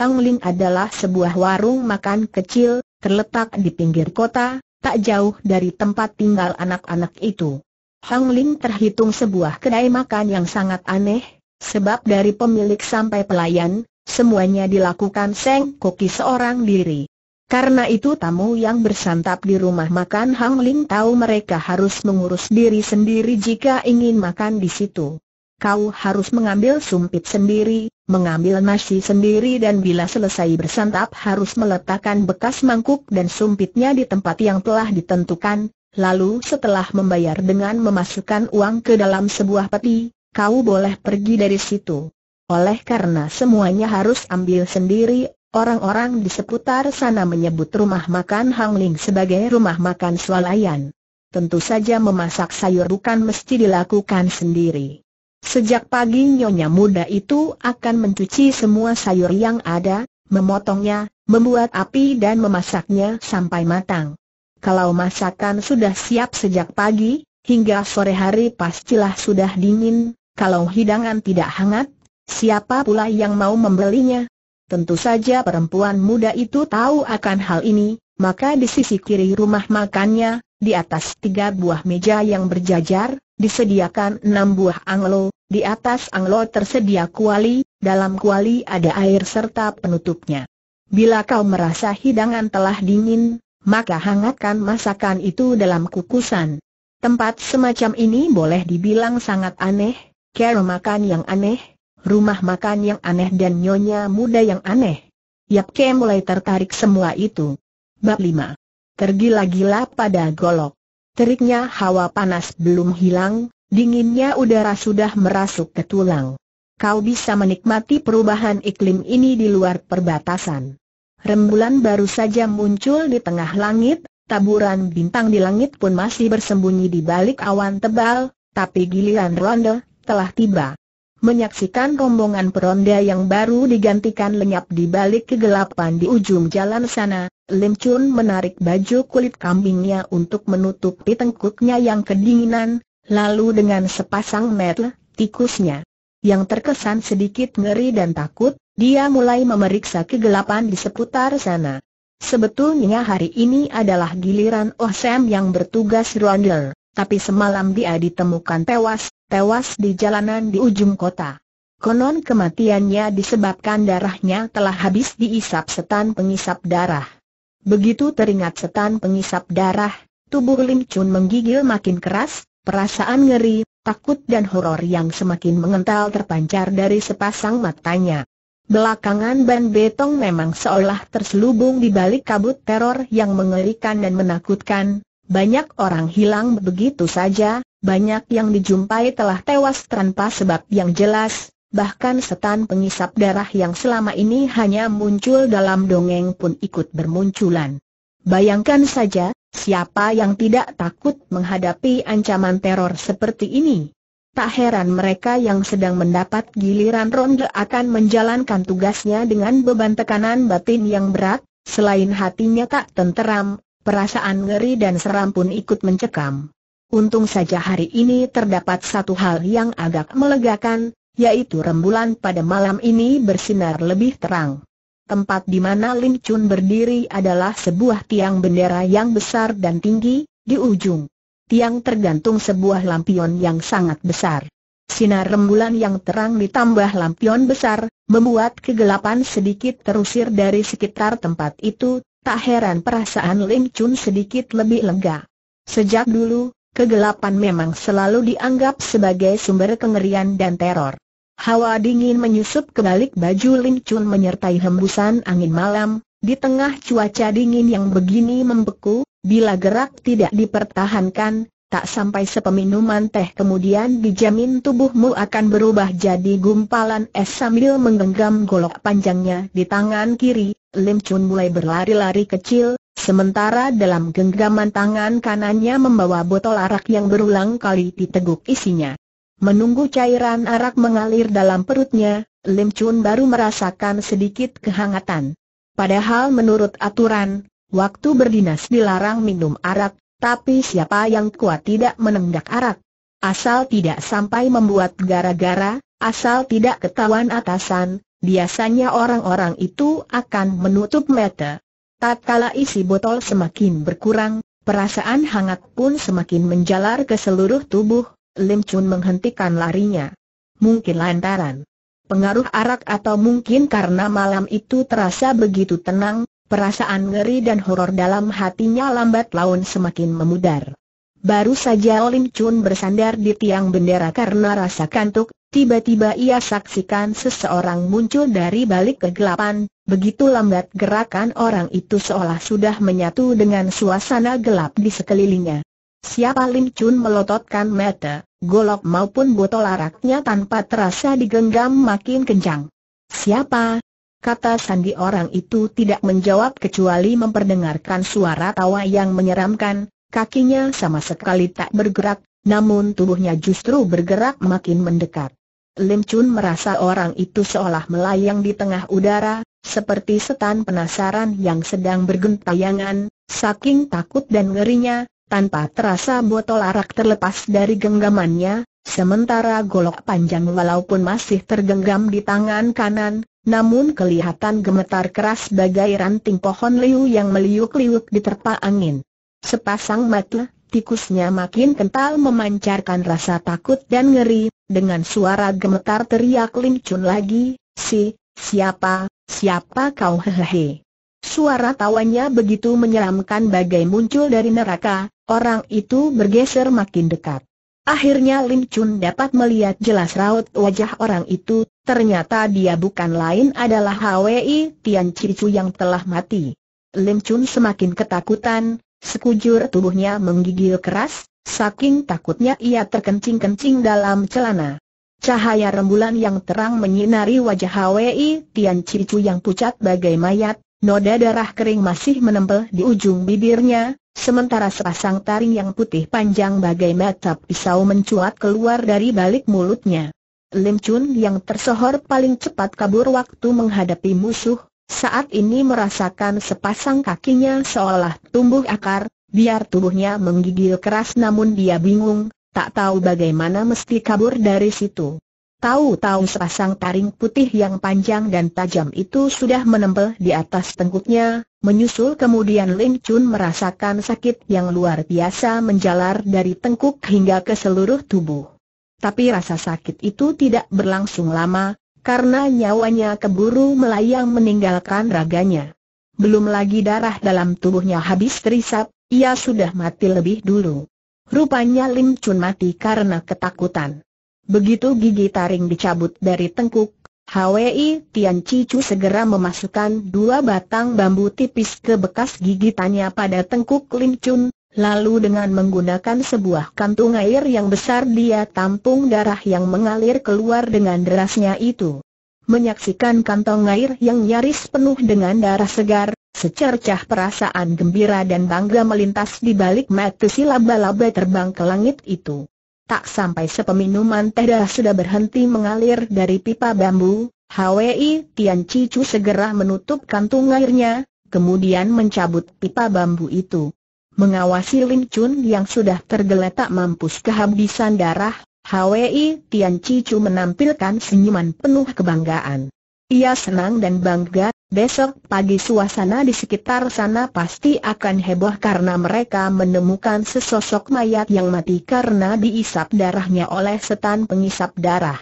Ling adalah sebuah warung makan kecil, terletak di pinggir kota, tak jauh dari tempat tinggal anak-anak itu. Hang Ling terhitung sebuah kedai makan yang sangat aneh, sebab dari pemilik sampai pelayan, semuanya dilakukan Seng Koki seorang diri. Karena itu tamu yang bersantap di rumah makan Hang Ling tahu mereka harus mengurus diri sendiri jika ingin makan di situ. Kau harus mengambil sumpit sendiri, mengambil nasi sendiri dan bila selesai bersantap harus meletakkan bekas mangkuk dan sumpitnya di tempat yang telah ditentukan, lalu setelah membayar dengan memasukkan uang ke dalam sebuah peti, kau boleh pergi dari situ. Oleh karena semuanya harus ambil sendiri, orang-orang di seputar sana menyebut rumah makan Hang Ling sebagai rumah makan swalayan. Tentu saja memasak sayur bukan mesti dilakukan sendiri. Sejak pagi nyonya muda itu akan mencuci semua sayur yang ada, memotongnya, membuat api dan memasaknya sampai matang. Kalau masakan sudah siap sejak pagi, hingga sore hari pastilah sudah dingin, kalau hidangan tidak hangat, siapa pula yang mau membelinya? Tentu saja perempuan muda itu tahu akan hal ini, maka di sisi kiri rumah makannya, di atas tiga buah meja yang berjajar, Disediakan enam buah anglo, di atas anglo tersedia kuali, dalam kuali ada air serta penutupnya. Bila kau merasa hidangan telah dingin, maka hangatkan masakan itu dalam kukusan. Tempat semacam ini boleh dibilang sangat aneh, kera makan yang aneh, rumah makan yang aneh dan nyonya muda yang aneh. Yap Ke mulai tertarik semua itu. Bab 5. Tergila-gila pada golok. Teriknya hawa panas belum hilang, dinginnya udara sudah merasuk ke tulang. Kau bisa menikmati perubahan iklim ini di luar perbatasan. Rembulan baru saja muncul di tengah langit, taburan bintang di langit pun masih bersembunyi di balik awan tebal, tapi giliran ronde telah tiba. Menyaksikan rombongan peronda yang baru digantikan lenyap di balik kegelapan di ujung jalan sana, Lim Chun menarik baju kulit kambingnya untuk menutupi tengkuknya yang kedinginan, lalu dengan sepasang metel, tikusnya yang terkesan sedikit ngeri dan takut, dia mulai memeriksa kegelapan di seputar sana. Sebetulnya hari ini adalah giliran Oh Sam yang bertugas rondel, tapi semalam dia ditemukan tewas, tewas di jalanan di ujung kota. Konon kematiannya disebabkan darahnya telah habis diisap setan pengisap darah. Begitu teringat setan pengisap darah, tubuh Lim Chun menggigil makin keras, perasaan ngeri, takut dan horor yang semakin mengental terpancar dari sepasang matanya. Belakangan Ban Betong memang seolah terselubung di balik kabut teror yang mengerikan dan menakutkan, banyak orang hilang begitu saja, banyak yang dijumpai telah tewas tanpa sebab yang jelas, bahkan setan pengisap darah yang selama ini hanya muncul dalam dongeng pun ikut bermunculan. Bayangkan saja, siapa yang tidak takut menghadapi ancaman teror seperti ini? Tak heran mereka yang sedang mendapat giliran ronde akan menjalankan tugasnya dengan beban tekanan batin yang berat, selain hatinya tak tenteram, perasaan ngeri dan seram pun ikut mencekam. Untung saja hari ini terdapat satu hal yang agak melegakan, yaitu rembulan pada malam ini bersinar lebih terang. Tempat di mana Lim Chun berdiri adalah sebuah tiang bendera yang besar dan tinggi, di ujung tiang tergantung sebuah lampion yang sangat besar. Sinar rembulan yang terang ditambah lampion besar, membuat kegelapan sedikit terusir dari sekitar tempat itu, tak heran perasaan Ling Chun sedikit lebih lega. Sejak dulu, kegelapan memang selalu dianggap sebagai sumber kengerian dan teror. Hawa dingin menyusup ke balik baju Lin Chun menyertai hembusan angin malam, di tengah cuaca dingin yang begini membeku, bila gerak tidak dipertahankan, tak sampai sepeminuman teh kemudian dijamin tubuhmu akan berubah jadi gumpalan es sambil menggenggam golok panjangnya di tangan kiri, Lim Chun mulai berlari-lari kecil, Sementara dalam genggaman tangan kanannya membawa botol arak yang berulang kali diteguk isinya. Menunggu cairan arak mengalir dalam perutnya, Lim Chun baru merasakan sedikit kehangatan. Padahal menurut aturan, waktu berdinas dilarang minum arak, tapi siapa yang kuat tidak menenggak arak. Asal tidak sampai membuat gara-gara, asal tidak ketahuan atasan, biasanya orang-orang itu akan menutup mata. Tatkala isi botol semakin berkurang, perasaan hangat pun semakin menjalar ke seluruh tubuh, Lim Chun menghentikan larinya. Mungkin lantaran pengaruh arak atau mungkin karena malam itu terasa begitu tenang, perasaan ngeri dan horor dalam hatinya lambat laun semakin memudar. Baru saja Lim Chun bersandar di tiang bendera karena rasa kantuk, tiba-tiba ia saksikan seseorang muncul dari balik kegelapan, Begitu lambat gerakan orang itu seolah sudah menyatu dengan suasana gelap di sekelilingnya. Siapa Lim Chun melototkan mata, golok maupun botol araknya tanpa terasa digenggam makin kencang. Siapa? Kata sandi orang itu tidak menjawab kecuali memperdengarkan suara tawa yang menyeramkan, kakinya sama sekali tak bergerak, namun tubuhnya justru bergerak makin mendekat. Lim Chun merasa orang itu seolah melayang di tengah udara, seperti setan penasaran yang sedang bergentayangan, saking takut dan ngerinya, tanpa terasa botol arak terlepas dari genggamannya, sementara golok panjang walaupun masih tergenggam di tangan kanan, namun kelihatan gemetar keras bagai ranting pohon liu yang meliuk-liuk diterpa angin. Sepasang mata tikusnya makin kental memancarkan rasa takut dan ngeri, dengan suara gemetar teriak Lim Chun lagi, si, siapa, Siapa kau hehehe? Suara tawanya begitu menyeramkan bagai muncul dari neraka, orang itu bergeser makin dekat. Akhirnya Lim Chun dapat melihat jelas raut wajah orang itu, ternyata dia bukan lain adalah Hwi Tian Cicu yang telah mati. Lim Chun semakin ketakutan, sekujur tubuhnya menggigil keras, saking takutnya ia terkencing-kencing dalam celana. Cahaya rembulan yang terang menyinari wajah Hwi Tian Cicu yang pucat bagai mayat, noda darah kering masih menempel di ujung bibirnya, sementara sepasang taring yang putih panjang bagai mata pisau mencuat keluar dari balik mulutnya. Lim Chun yang tersohor paling cepat kabur waktu menghadapi musuh, saat ini merasakan sepasang kakinya seolah tumbuh akar, biar tubuhnya menggigil keras namun dia bingung, tak tahu bagaimana mesti kabur dari situ. Tahu-tahu sepasang taring putih yang panjang dan tajam itu sudah menempel di atas tengkuknya, menyusul kemudian Ling Chun merasakan sakit yang luar biasa menjalar dari tengkuk hingga ke seluruh tubuh. Tapi rasa sakit itu tidak berlangsung lama, karena nyawanya keburu melayang meninggalkan raganya. Belum lagi darah dalam tubuhnya habis terisap, ia sudah mati lebih dulu. Rupanya Lim Chun mati karena ketakutan. Begitu gigi taring dicabut dari tengkuk, Hwi Tian Cicu segera memasukkan dua batang bambu tipis ke bekas gigitannya pada tengkuk Lim Chun, lalu dengan menggunakan sebuah kantung air yang besar dia tampung darah yang mengalir keluar dengan derasnya itu. Menyaksikan kantong air yang nyaris penuh dengan darah segar, Secercah perasaan gembira dan bangga melintas di balik mata si laba-laba terbang ke langit itu. Tak sampai sepeminuman teh dah sudah berhenti mengalir dari pipa bambu, Hwi Tian Cicu segera menutup kantung airnya, kemudian mencabut pipa bambu itu. Mengawasi Lin Chun yang sudah tergeletak mampus kehabisan darah, Hwi Tian Cicu menampilkan senyuman penuh kebanggaan. Ia senang dan bangga Besok pagi suasana di sekitar sana pasti akan heboh karena mereka menemukan sesosok mayat yang mati karena diisap darahnya oleh setan pengisap darah.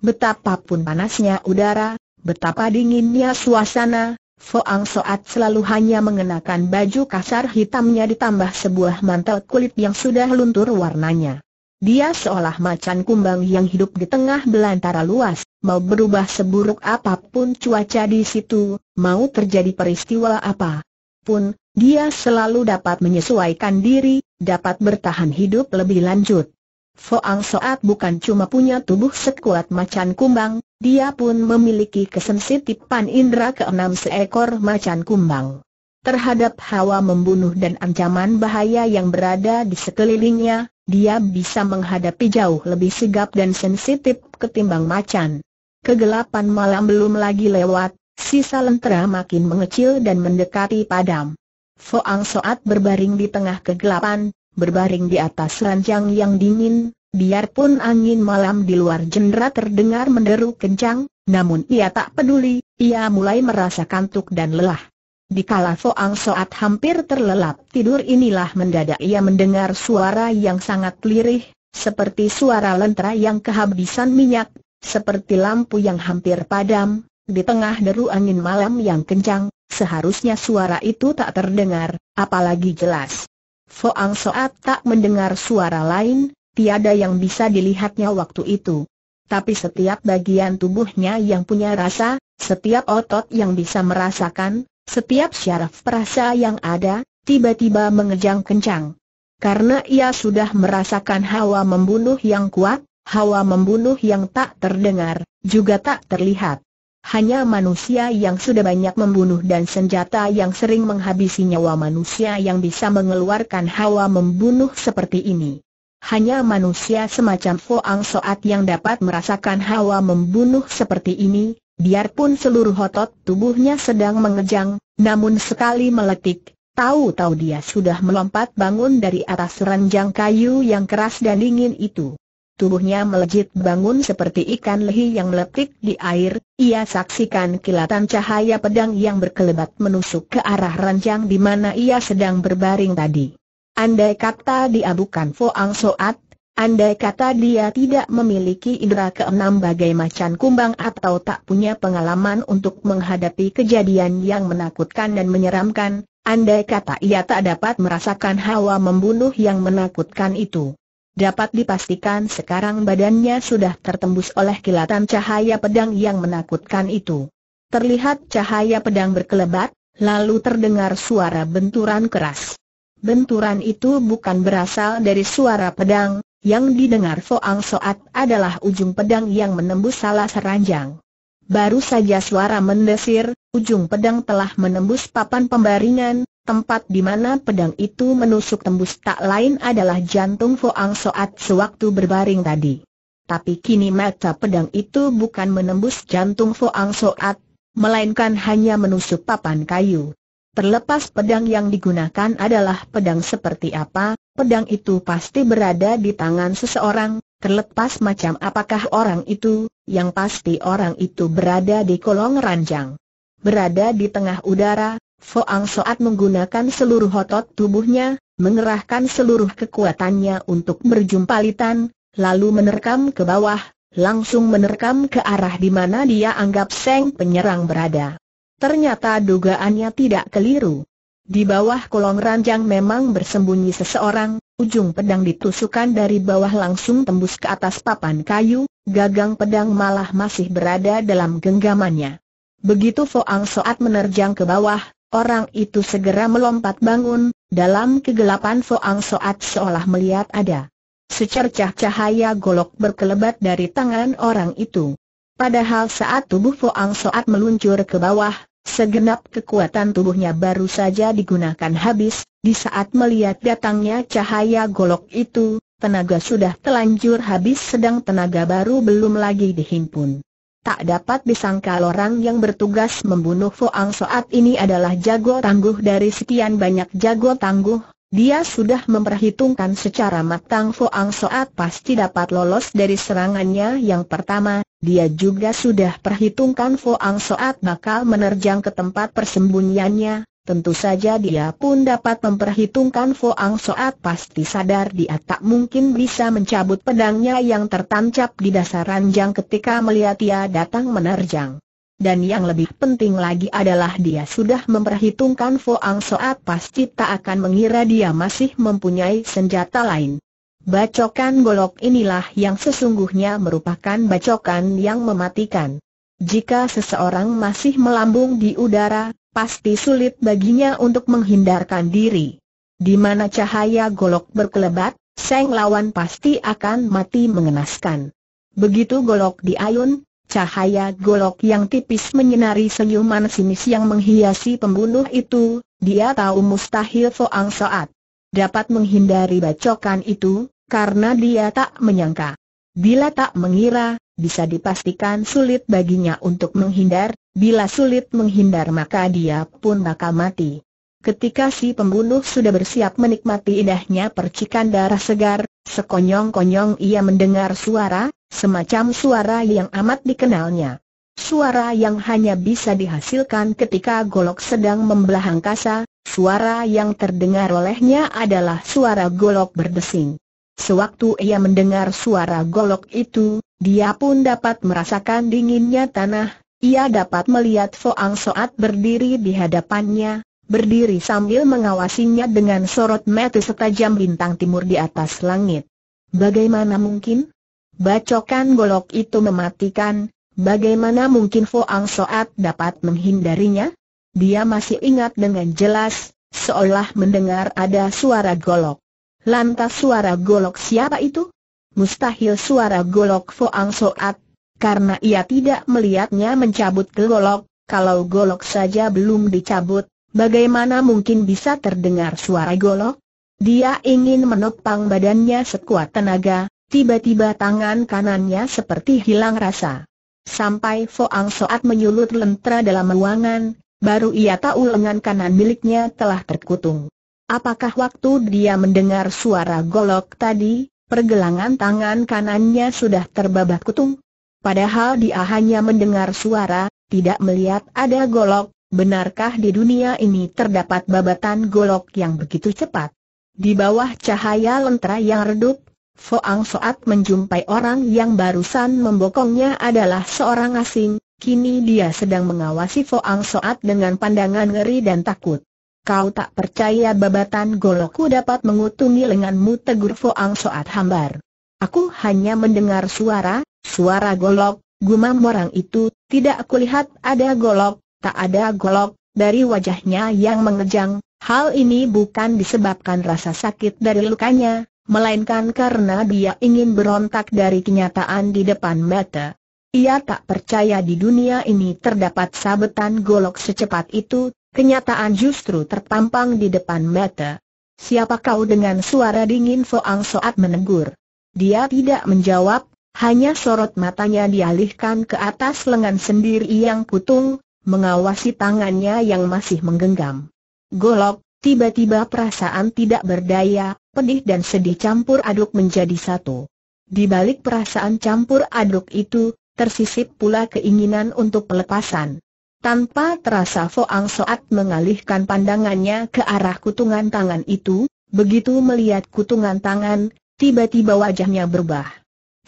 Betapapun panasnya udara, betapa dinginnya suasana, Foang Soat selalu hanya mengenakan baju kasar hitamnya ditambah sebuah mantel kulit yang sudah luntur warnanya. Dia seolah macan kumbang yang hidup di tengah belantara luas, mau berubah seburuk apapun cuaca di situ, mau terjadi peristiwa apa pun, dia selalu dapat menyesuaikan diri, dapat bertahan hidup lebih lanjut. Foang Soat bukan cuma punya tubuh sekuat macan kumbang, dia pun memiliki kesensitipan indera keenam seekor macan kumbang. Terhadap hawa membunuh dan ancaman bahaya yang berada di sekelilingnya, dia bisa menghadapi jauh lebih sigap dan sensitif ketimbang macan. Kegelapan malam belum lagi lewat, sisa lentera makin mengecil dan mendekati padam. Foang Soat berbaring di tengah kegelapan, berbaring di atas ranjang yang dingin, biarpun angin malam di luar jendela terdengar menderu kencang, namun ia tak peduli, ia mulai merasa kantuk dan lelah. Di Dikala Foang Soat hampir terlelap tidur inilah mendadak ia mendengar suara yang sangat lirih, seperti suara lentera yang kehabisan minyak, seperti lampu yang hampir padam, di tengah deru angin malam yang kencang, seharusnya suara itu tak terdengar, apalagi jelas. Foang Soat tak mendengar suara lain, tiada yang bisa dilihatnya waktu itu. Tapi setiap bagian tubuhnya yang punya rasa, setiap otot yang bisa merasakan, setiap syaraf perasa yang ada, tiba-tiba mengejang kencang. Karena ia sudah merasakan hawa membunuh yang kuat, hawa membunuh yang tak terdengar, juga tak terlihat. Hanya manusia yang sudah banyak membunuh dan senjata yang sering menghabisi nyawa manusia yang bisa mengeluarkan hawa membunuh seperti ini. Hanya manusia semacam Foang Soat yang dapat merasakan hawa membunuh seperti ini, Biarpun seluruh otot tubuhnya sedang mengejang, namun sekali meletik, tahu-tahu dia sudah melompat bangun dari atas ranjang kayu yang keras dan dingin itu. Tubuhnya melejit bangun seperti ikan lehi yang meletik di air, ia saksikan kilatan cahaya pedang yang berkelebat menusuk ke arah ranjang di mana ia sedang berbaring tadi. Andai kata dia bukan Foang Soat, Andai kata dia tidak memiliki indera keenam bagai macan kumbang atau tak punya pengalaman untuk menghadapi kejadian yang menakutkan dan menyeramkan, andai kata ia tak dapat merasakan hawa membunuh yang menakutkan itu. Dapat dipastikan sekarang badannya sudah tertembus oleh kilatan cahaya pedang yang menakutkan itu. Terlihat cahaya pedang berkelebat, lalu terdengar suara benturan keras. Benturan itu bukan berasal dari suara pedang, yang didengar Foang Soat adalah ujung pedang yang menembus salah seranjang. Baru saja suara mendesir, ujung pedang telah menembus papan pembaringan, tempat di mana pedang itu menusuk tembus tak lain adalah jantung Foang Soat sewaktu berbaring tadi. Tapi kini mata pedang itu bukan menembus jantung Foang Soat, melainkan hanya menusuk papan kayu. Terlepas pedang yang digunakan adalah pedang seperti apa, pedang itu pasti berada di tangan seseorang, terlepas macam apakah orang itu, yang pasti orang itu berada di kolong ranjang. Berada di tengah udara, Foang Soat menggunakan seluruh otot tubuhnya, mengerahkan seluruh kekuatannya untuk berjumpalitan, lalu menerkam ke bawah, langsung menerkam ke arah di mana dia anggap Seng penyerang berada. Ternyata dugaannya tidak keliru. Di bawah kolong ranjang memang bersembunyi seseorang, ujung pedang ditusukkan dari bawah langsung tembus ke atas papan kayu, gagang pedang malah masih berada dalam genggamannya. Begitu Foang Soat menerjang ke bawah, orang itu segera melompat bangun, dalam kegelapan Foang Soat seolah melihat ada secercah cahaya golok berkelebat dari tangan orang itu. Padahal saat tubuh Foang Soat meluncur ke bawah, Segenap kekuatan tubuhnya baru saja digunakan habis, di saat melihat datangnya cahaya golok itu, tenaga sudah telanjur habis sedang tenaga baru belum lagi dihimpun. Tak dapat disangka orang yang bertugas membunuh Foang saat ini adalah jago tangguh dari sekian banyak jago tangguh, dia sudah memperhitungkan secara matang Foang Soat pasti dapat lolos dari serangannya yang pertama, dia juga sudah perhitungkan Foang Soat bakal menerjang ke tempat persembunyiannya, tentu saja dia pun dapat memperhitungkan Foang Soat pasti sadar dia tak mungkin bisa mencabut pedangnya yang tertancap di dasar ranjang ketika melihat ia datang menerjang dan yang lebih penting lagi adalah dia sudah memperhitungkan Foang Soat pasti tak akan mengira dia masih mempunyai senjata lain. Bacokan golok inilah yang sesungguhnya merupakan bacokan yang mematikan. Jika seseorang masih melambung di udara, pasti sulit baginya untuk menghindarkan diri. Di mana cahaya golok berkelebat, Seng lawan pasti akan mati mengenaskan. Begitu golok diayun, Cahaya golok yang tipis menyinari senyuman sinis yang menghiasi pembunuh itu, dia tahu mustahil Foang Soat dapat menghindari bacokan itu, karena dia tak menyangka. Bila tak mengira, bisa dipastikan sulit baginya untuk menghindar, bila sulit menghindar maka dia pun bakal mati. Ketika si pembunuh sudah bersiap menikmati indahnya percikan darah segar, sekonyong-konyong ia mendengar suara, Semacam suara yang amat dikenalnya. Suara yang hanya bisa dihasilkan ketika golok sedang membelah angkasa, suara yang terdengar olehnya adalah suara golok berdesing. Sewaktu ia mendengar suara golok itu, dia pun dapat merasakan dinginnya tanah, ia dapat melihat Foang Soat berdiri di hadapannya, berdiri sambil mengawasinya dengan sorot mata setajam bintang timur di atas langit. Bagaimana mungkin? Bacokan golok itu mematikan, bagaimana mungkin Foang Soat dapat menghindarinya? Dia masih ingat dengan jelas, seolah mendengar ada suara golok. Lantas suara golok siapa itu? Mustahil suara golok Foang Soat, karena ia tidak melihatnya mencabut golok, kalau golok saja belum dicabut, bagaimana mungkin bisa terdengar suara golok? Dia ingin menopang badannya sekuat tenaga, Tiba-tiba tangan kanannya seperti hilang rasa. Sampai Foang Soat menyulut lentera dalam ruangan, baru ia tahu lengan kanan miliknya telah terkutung. Apakah waktu dia mendengar suara golok tadi, pergelangan tangan kanannya sudah terbabak kutung? Padahal dia hanya mendengar suara, tidak melihat ada golok, benarkah di dunia ini terdapat babatan golok yang begitu cepat? Di bawah cahaya lentera yang redup, Foang Soat menjumpai orang yang barusan membokongnya adalah seorang asing, kini dia sedang mengawasi Foang Soat dengan pandangan ngeri dan takut. Kau tak percaya babatan golokku dapat mengutungi lenganmu tegur Foang Soat hambar. Aku hanya mendengar suara, suara golok, gumam orang itu, tidak aku lihat ada golok, tak ada golok, dari wajahnya yang mengejang, hal ini bukan disebabkan rasa sakit dari lukanya, melainkan karena dia ingin berontak dari kenyataan di depan mata. Ia tak percaya di dunia ini terdapat sabetan golok secepat itu, kenyataan justru terpampang di depan mata. Siapa kau dengan suara dingin Soang Soat menegur. Dia tidak menjawab, hanya sorot matanya dialihkan ke atas lengan sendiri yang putung, mengawasi tangannya yang masih menggenggam. Golok, Tiba-tiba perasaan tidak berdaya, pedih dan sedih campur aduk menjadi satu. Di balik perasaan campur aduk itu, tersisip pula keinginan untuk pelepasan. Tanpa terasa Foang Soat mengalihkan pandangannya ke arah kutungan tangan itu, begitu melihat kutungan tangan, tiba-tiba wajahnya berubah.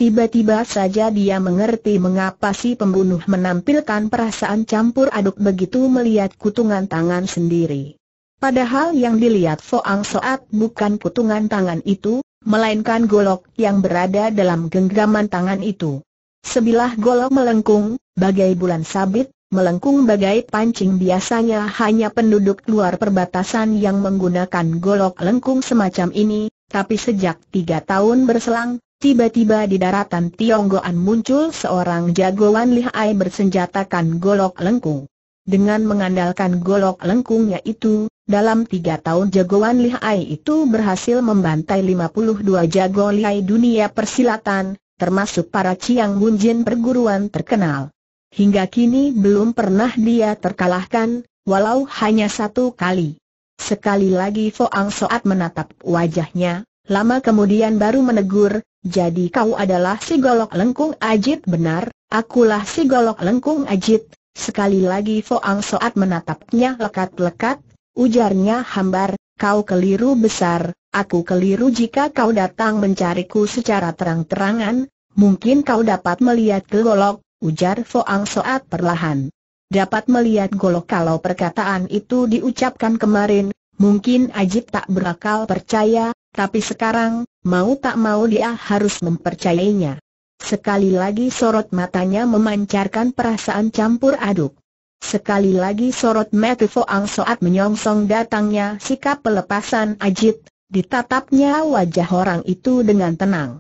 Tiba-tiba saja dia mengerti mengapa si pembunuh menampilkan perasaan campur aduk begitu melihat kutungan tangan sendiri. Padahal yang dilihat Foang Soat bukan putungan tangan itu, melainkan golok yang berada dalam genggaman tangan itu. Sebilah golok melengkung, bagai bulan sabit, melengkung bagai pancing biasanya hanya penduduk luar perbatasan yang menggunakan golok lengkung semacam ini, tapi sejak tiga tahun berselang, tiba-tiba di daratan Tionggoan muncul seorang jagoan lihai bersenjatakan golok lengkung. Dengan mengandalkan golok lengkungnya itu, dalam tiga tahun jagoan lihai itu berhasil membantai 52 jago lihai dunia persilatan, termasuk para Ciang Bunjin perguruan terkenal. Hingga kini belum pernah dia terkalahkan, walau hanya satu kali. Sekali lagi Foang Soat menatap wajahnya, lama kemudian baru menegur, jadi kau adalah si golok lengkung ajit benar, akulah si golok lengkung ajit, Sekali lagi Foang Soat menatapnya lekat-lekat, ujarnya hambar, kau keliru besar, aku keliru jika kau datang mencariku secara terang-terangan, mungkin kau dapat melihat golok, ujar Foang Soat perlahan. Dapat melihat golok kalau perkataan itu diucapkan kemarin, mungkin Ajib tak berakal percaya, tapi sekarang, mau tak mau dia harus mempercayainya. Sekali lagi sorot matanya memancarkan perasaan campur aduk. Sekali lagi sorot mata Foang Soat menyongsong datangnya sikap pelepasan Ajit, ditatapnya wajah orang itu dengan tenang.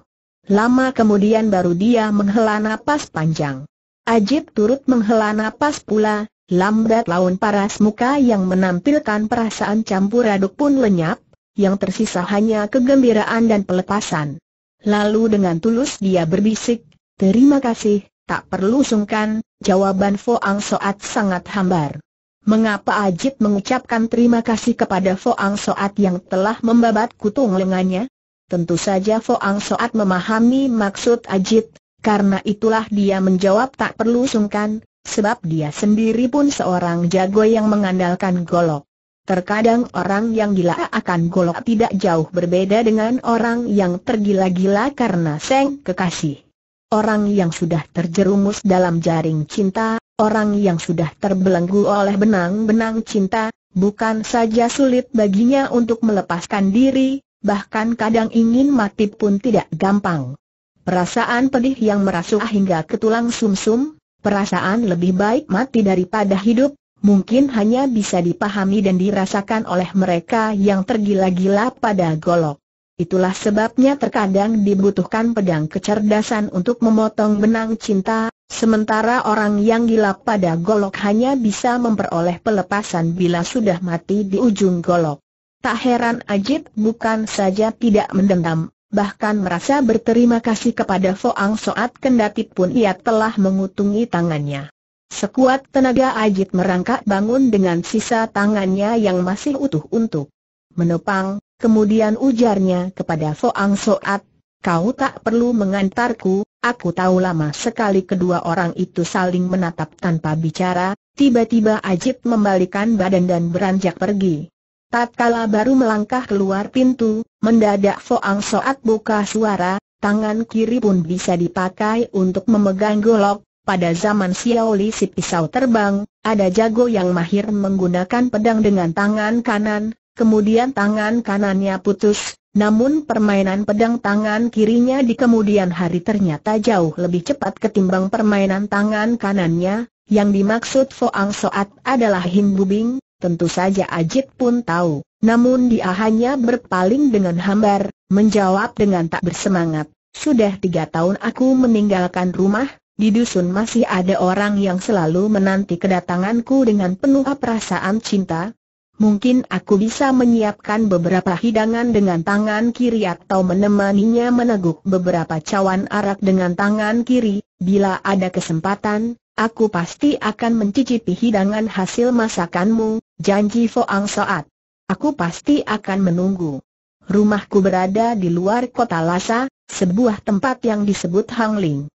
Lama kemudian baru dia menghela nafas panjang. Ajib turut menghela nafas pula, lambat laun paras muka yang menampilkan perasaan campur aduk pun lenyap, yang tersisa hanya kegembiraan dan pelepasan. Lalu dengan tulus dia berbisik, terima kasih, tak perlu sungkan, jawaban Foang Soat sangat hambar. Mengapa Ajit mengucapkan terima kasih kepada Foang Soat yang telah membabat kutung lengannya? Tentu saja Foang Soat memahami maksud Ajit, karena itulah dia menjawab tak perlu sungkan, sebab dia sendiri pun seorang jago yang mengandalkan golok. Terkadang orang yang gila akan golok tidak jauh berbeda dengan orang yang tergila-gila karena seng kekasih. Orang yang sudah terjerumus dalam jaring cinta, orang yang sudah terbelenggu oleh benang-benang cinta, bukan saja sulit baginya untuk melepaskan diri, bahkan kadang ingin mati pun tidak gampang. Perasaan pedih yang merasuk hingga ke tulang sumsum, perasaan lebih baik mati daripada hidup, mungkin hanya bisa dipahami dan dirasakan oleh mereka yang tergila-gila pada golok. Itulah sebabnya terkadang dibutuhkan pedang kecerdasan untuk memotong benang cinta, sementara orang yang gila pada golok hanya bisa memperoleh pelepasan bila sudah mati di ujung golok. Tak heran Ajib bukan saja tidak mendendam, bahkan merasa berterima kasih kepada Foang Soat kendati pun ia telah mengutungi tangannya. Sekuat tenaga Ajit merangkak bangun dengan sisa tangannya yang masih utuh untuk menopang, kemudian ujarnya kepada Foang Soat, kau tak perlu mengantarku, aku tahu lama sekali kedua orang itu saling menatap tanpa bicara, tiba-tiba Ajit membalikan badan dan beranjak pergi. Tatkala baru melangkah keluar pintu, mendadak Foang Soat buka suara, tangan kiri pun bisa dipakai untuk memegang golok, pada zaman Xiao Li si pisau terbang, ada jago yang mahir menggunakan pedang dengan tangan kanan, kemudian tangan kanannya putus, namun permainan pedang tangan kirinya di kemudian hari ternyata jauh lebih cepat ketimbang permainan tangan kanannya, yang dimaksud Foang Soat adalah Hin Bubing, tentu saja Ajit pun tahu, namun dia hanya berpaling dengan hambar, menjawab dengan tak bersemangat. Sudah tiga tahun aku meninggalkan rumah, di dusun masih ada orang yang selalu menanti kedatanganku dengan penuh perasaan cinta. Mungkin aku bisa menyiapkan beberapa hidangan dengan tangan kiri atau menemaninya meneguk beberapa cawan arak dengan tangan kiri. Bila ada kesempatan, aku pasti akan mencicipi hidangan hasil masakanmu, janji Foang Soat. Aku pasti akan menunggu. Rumahku berada di luar kota Lhasa, sebuah tempat yang disebut Hang Ling.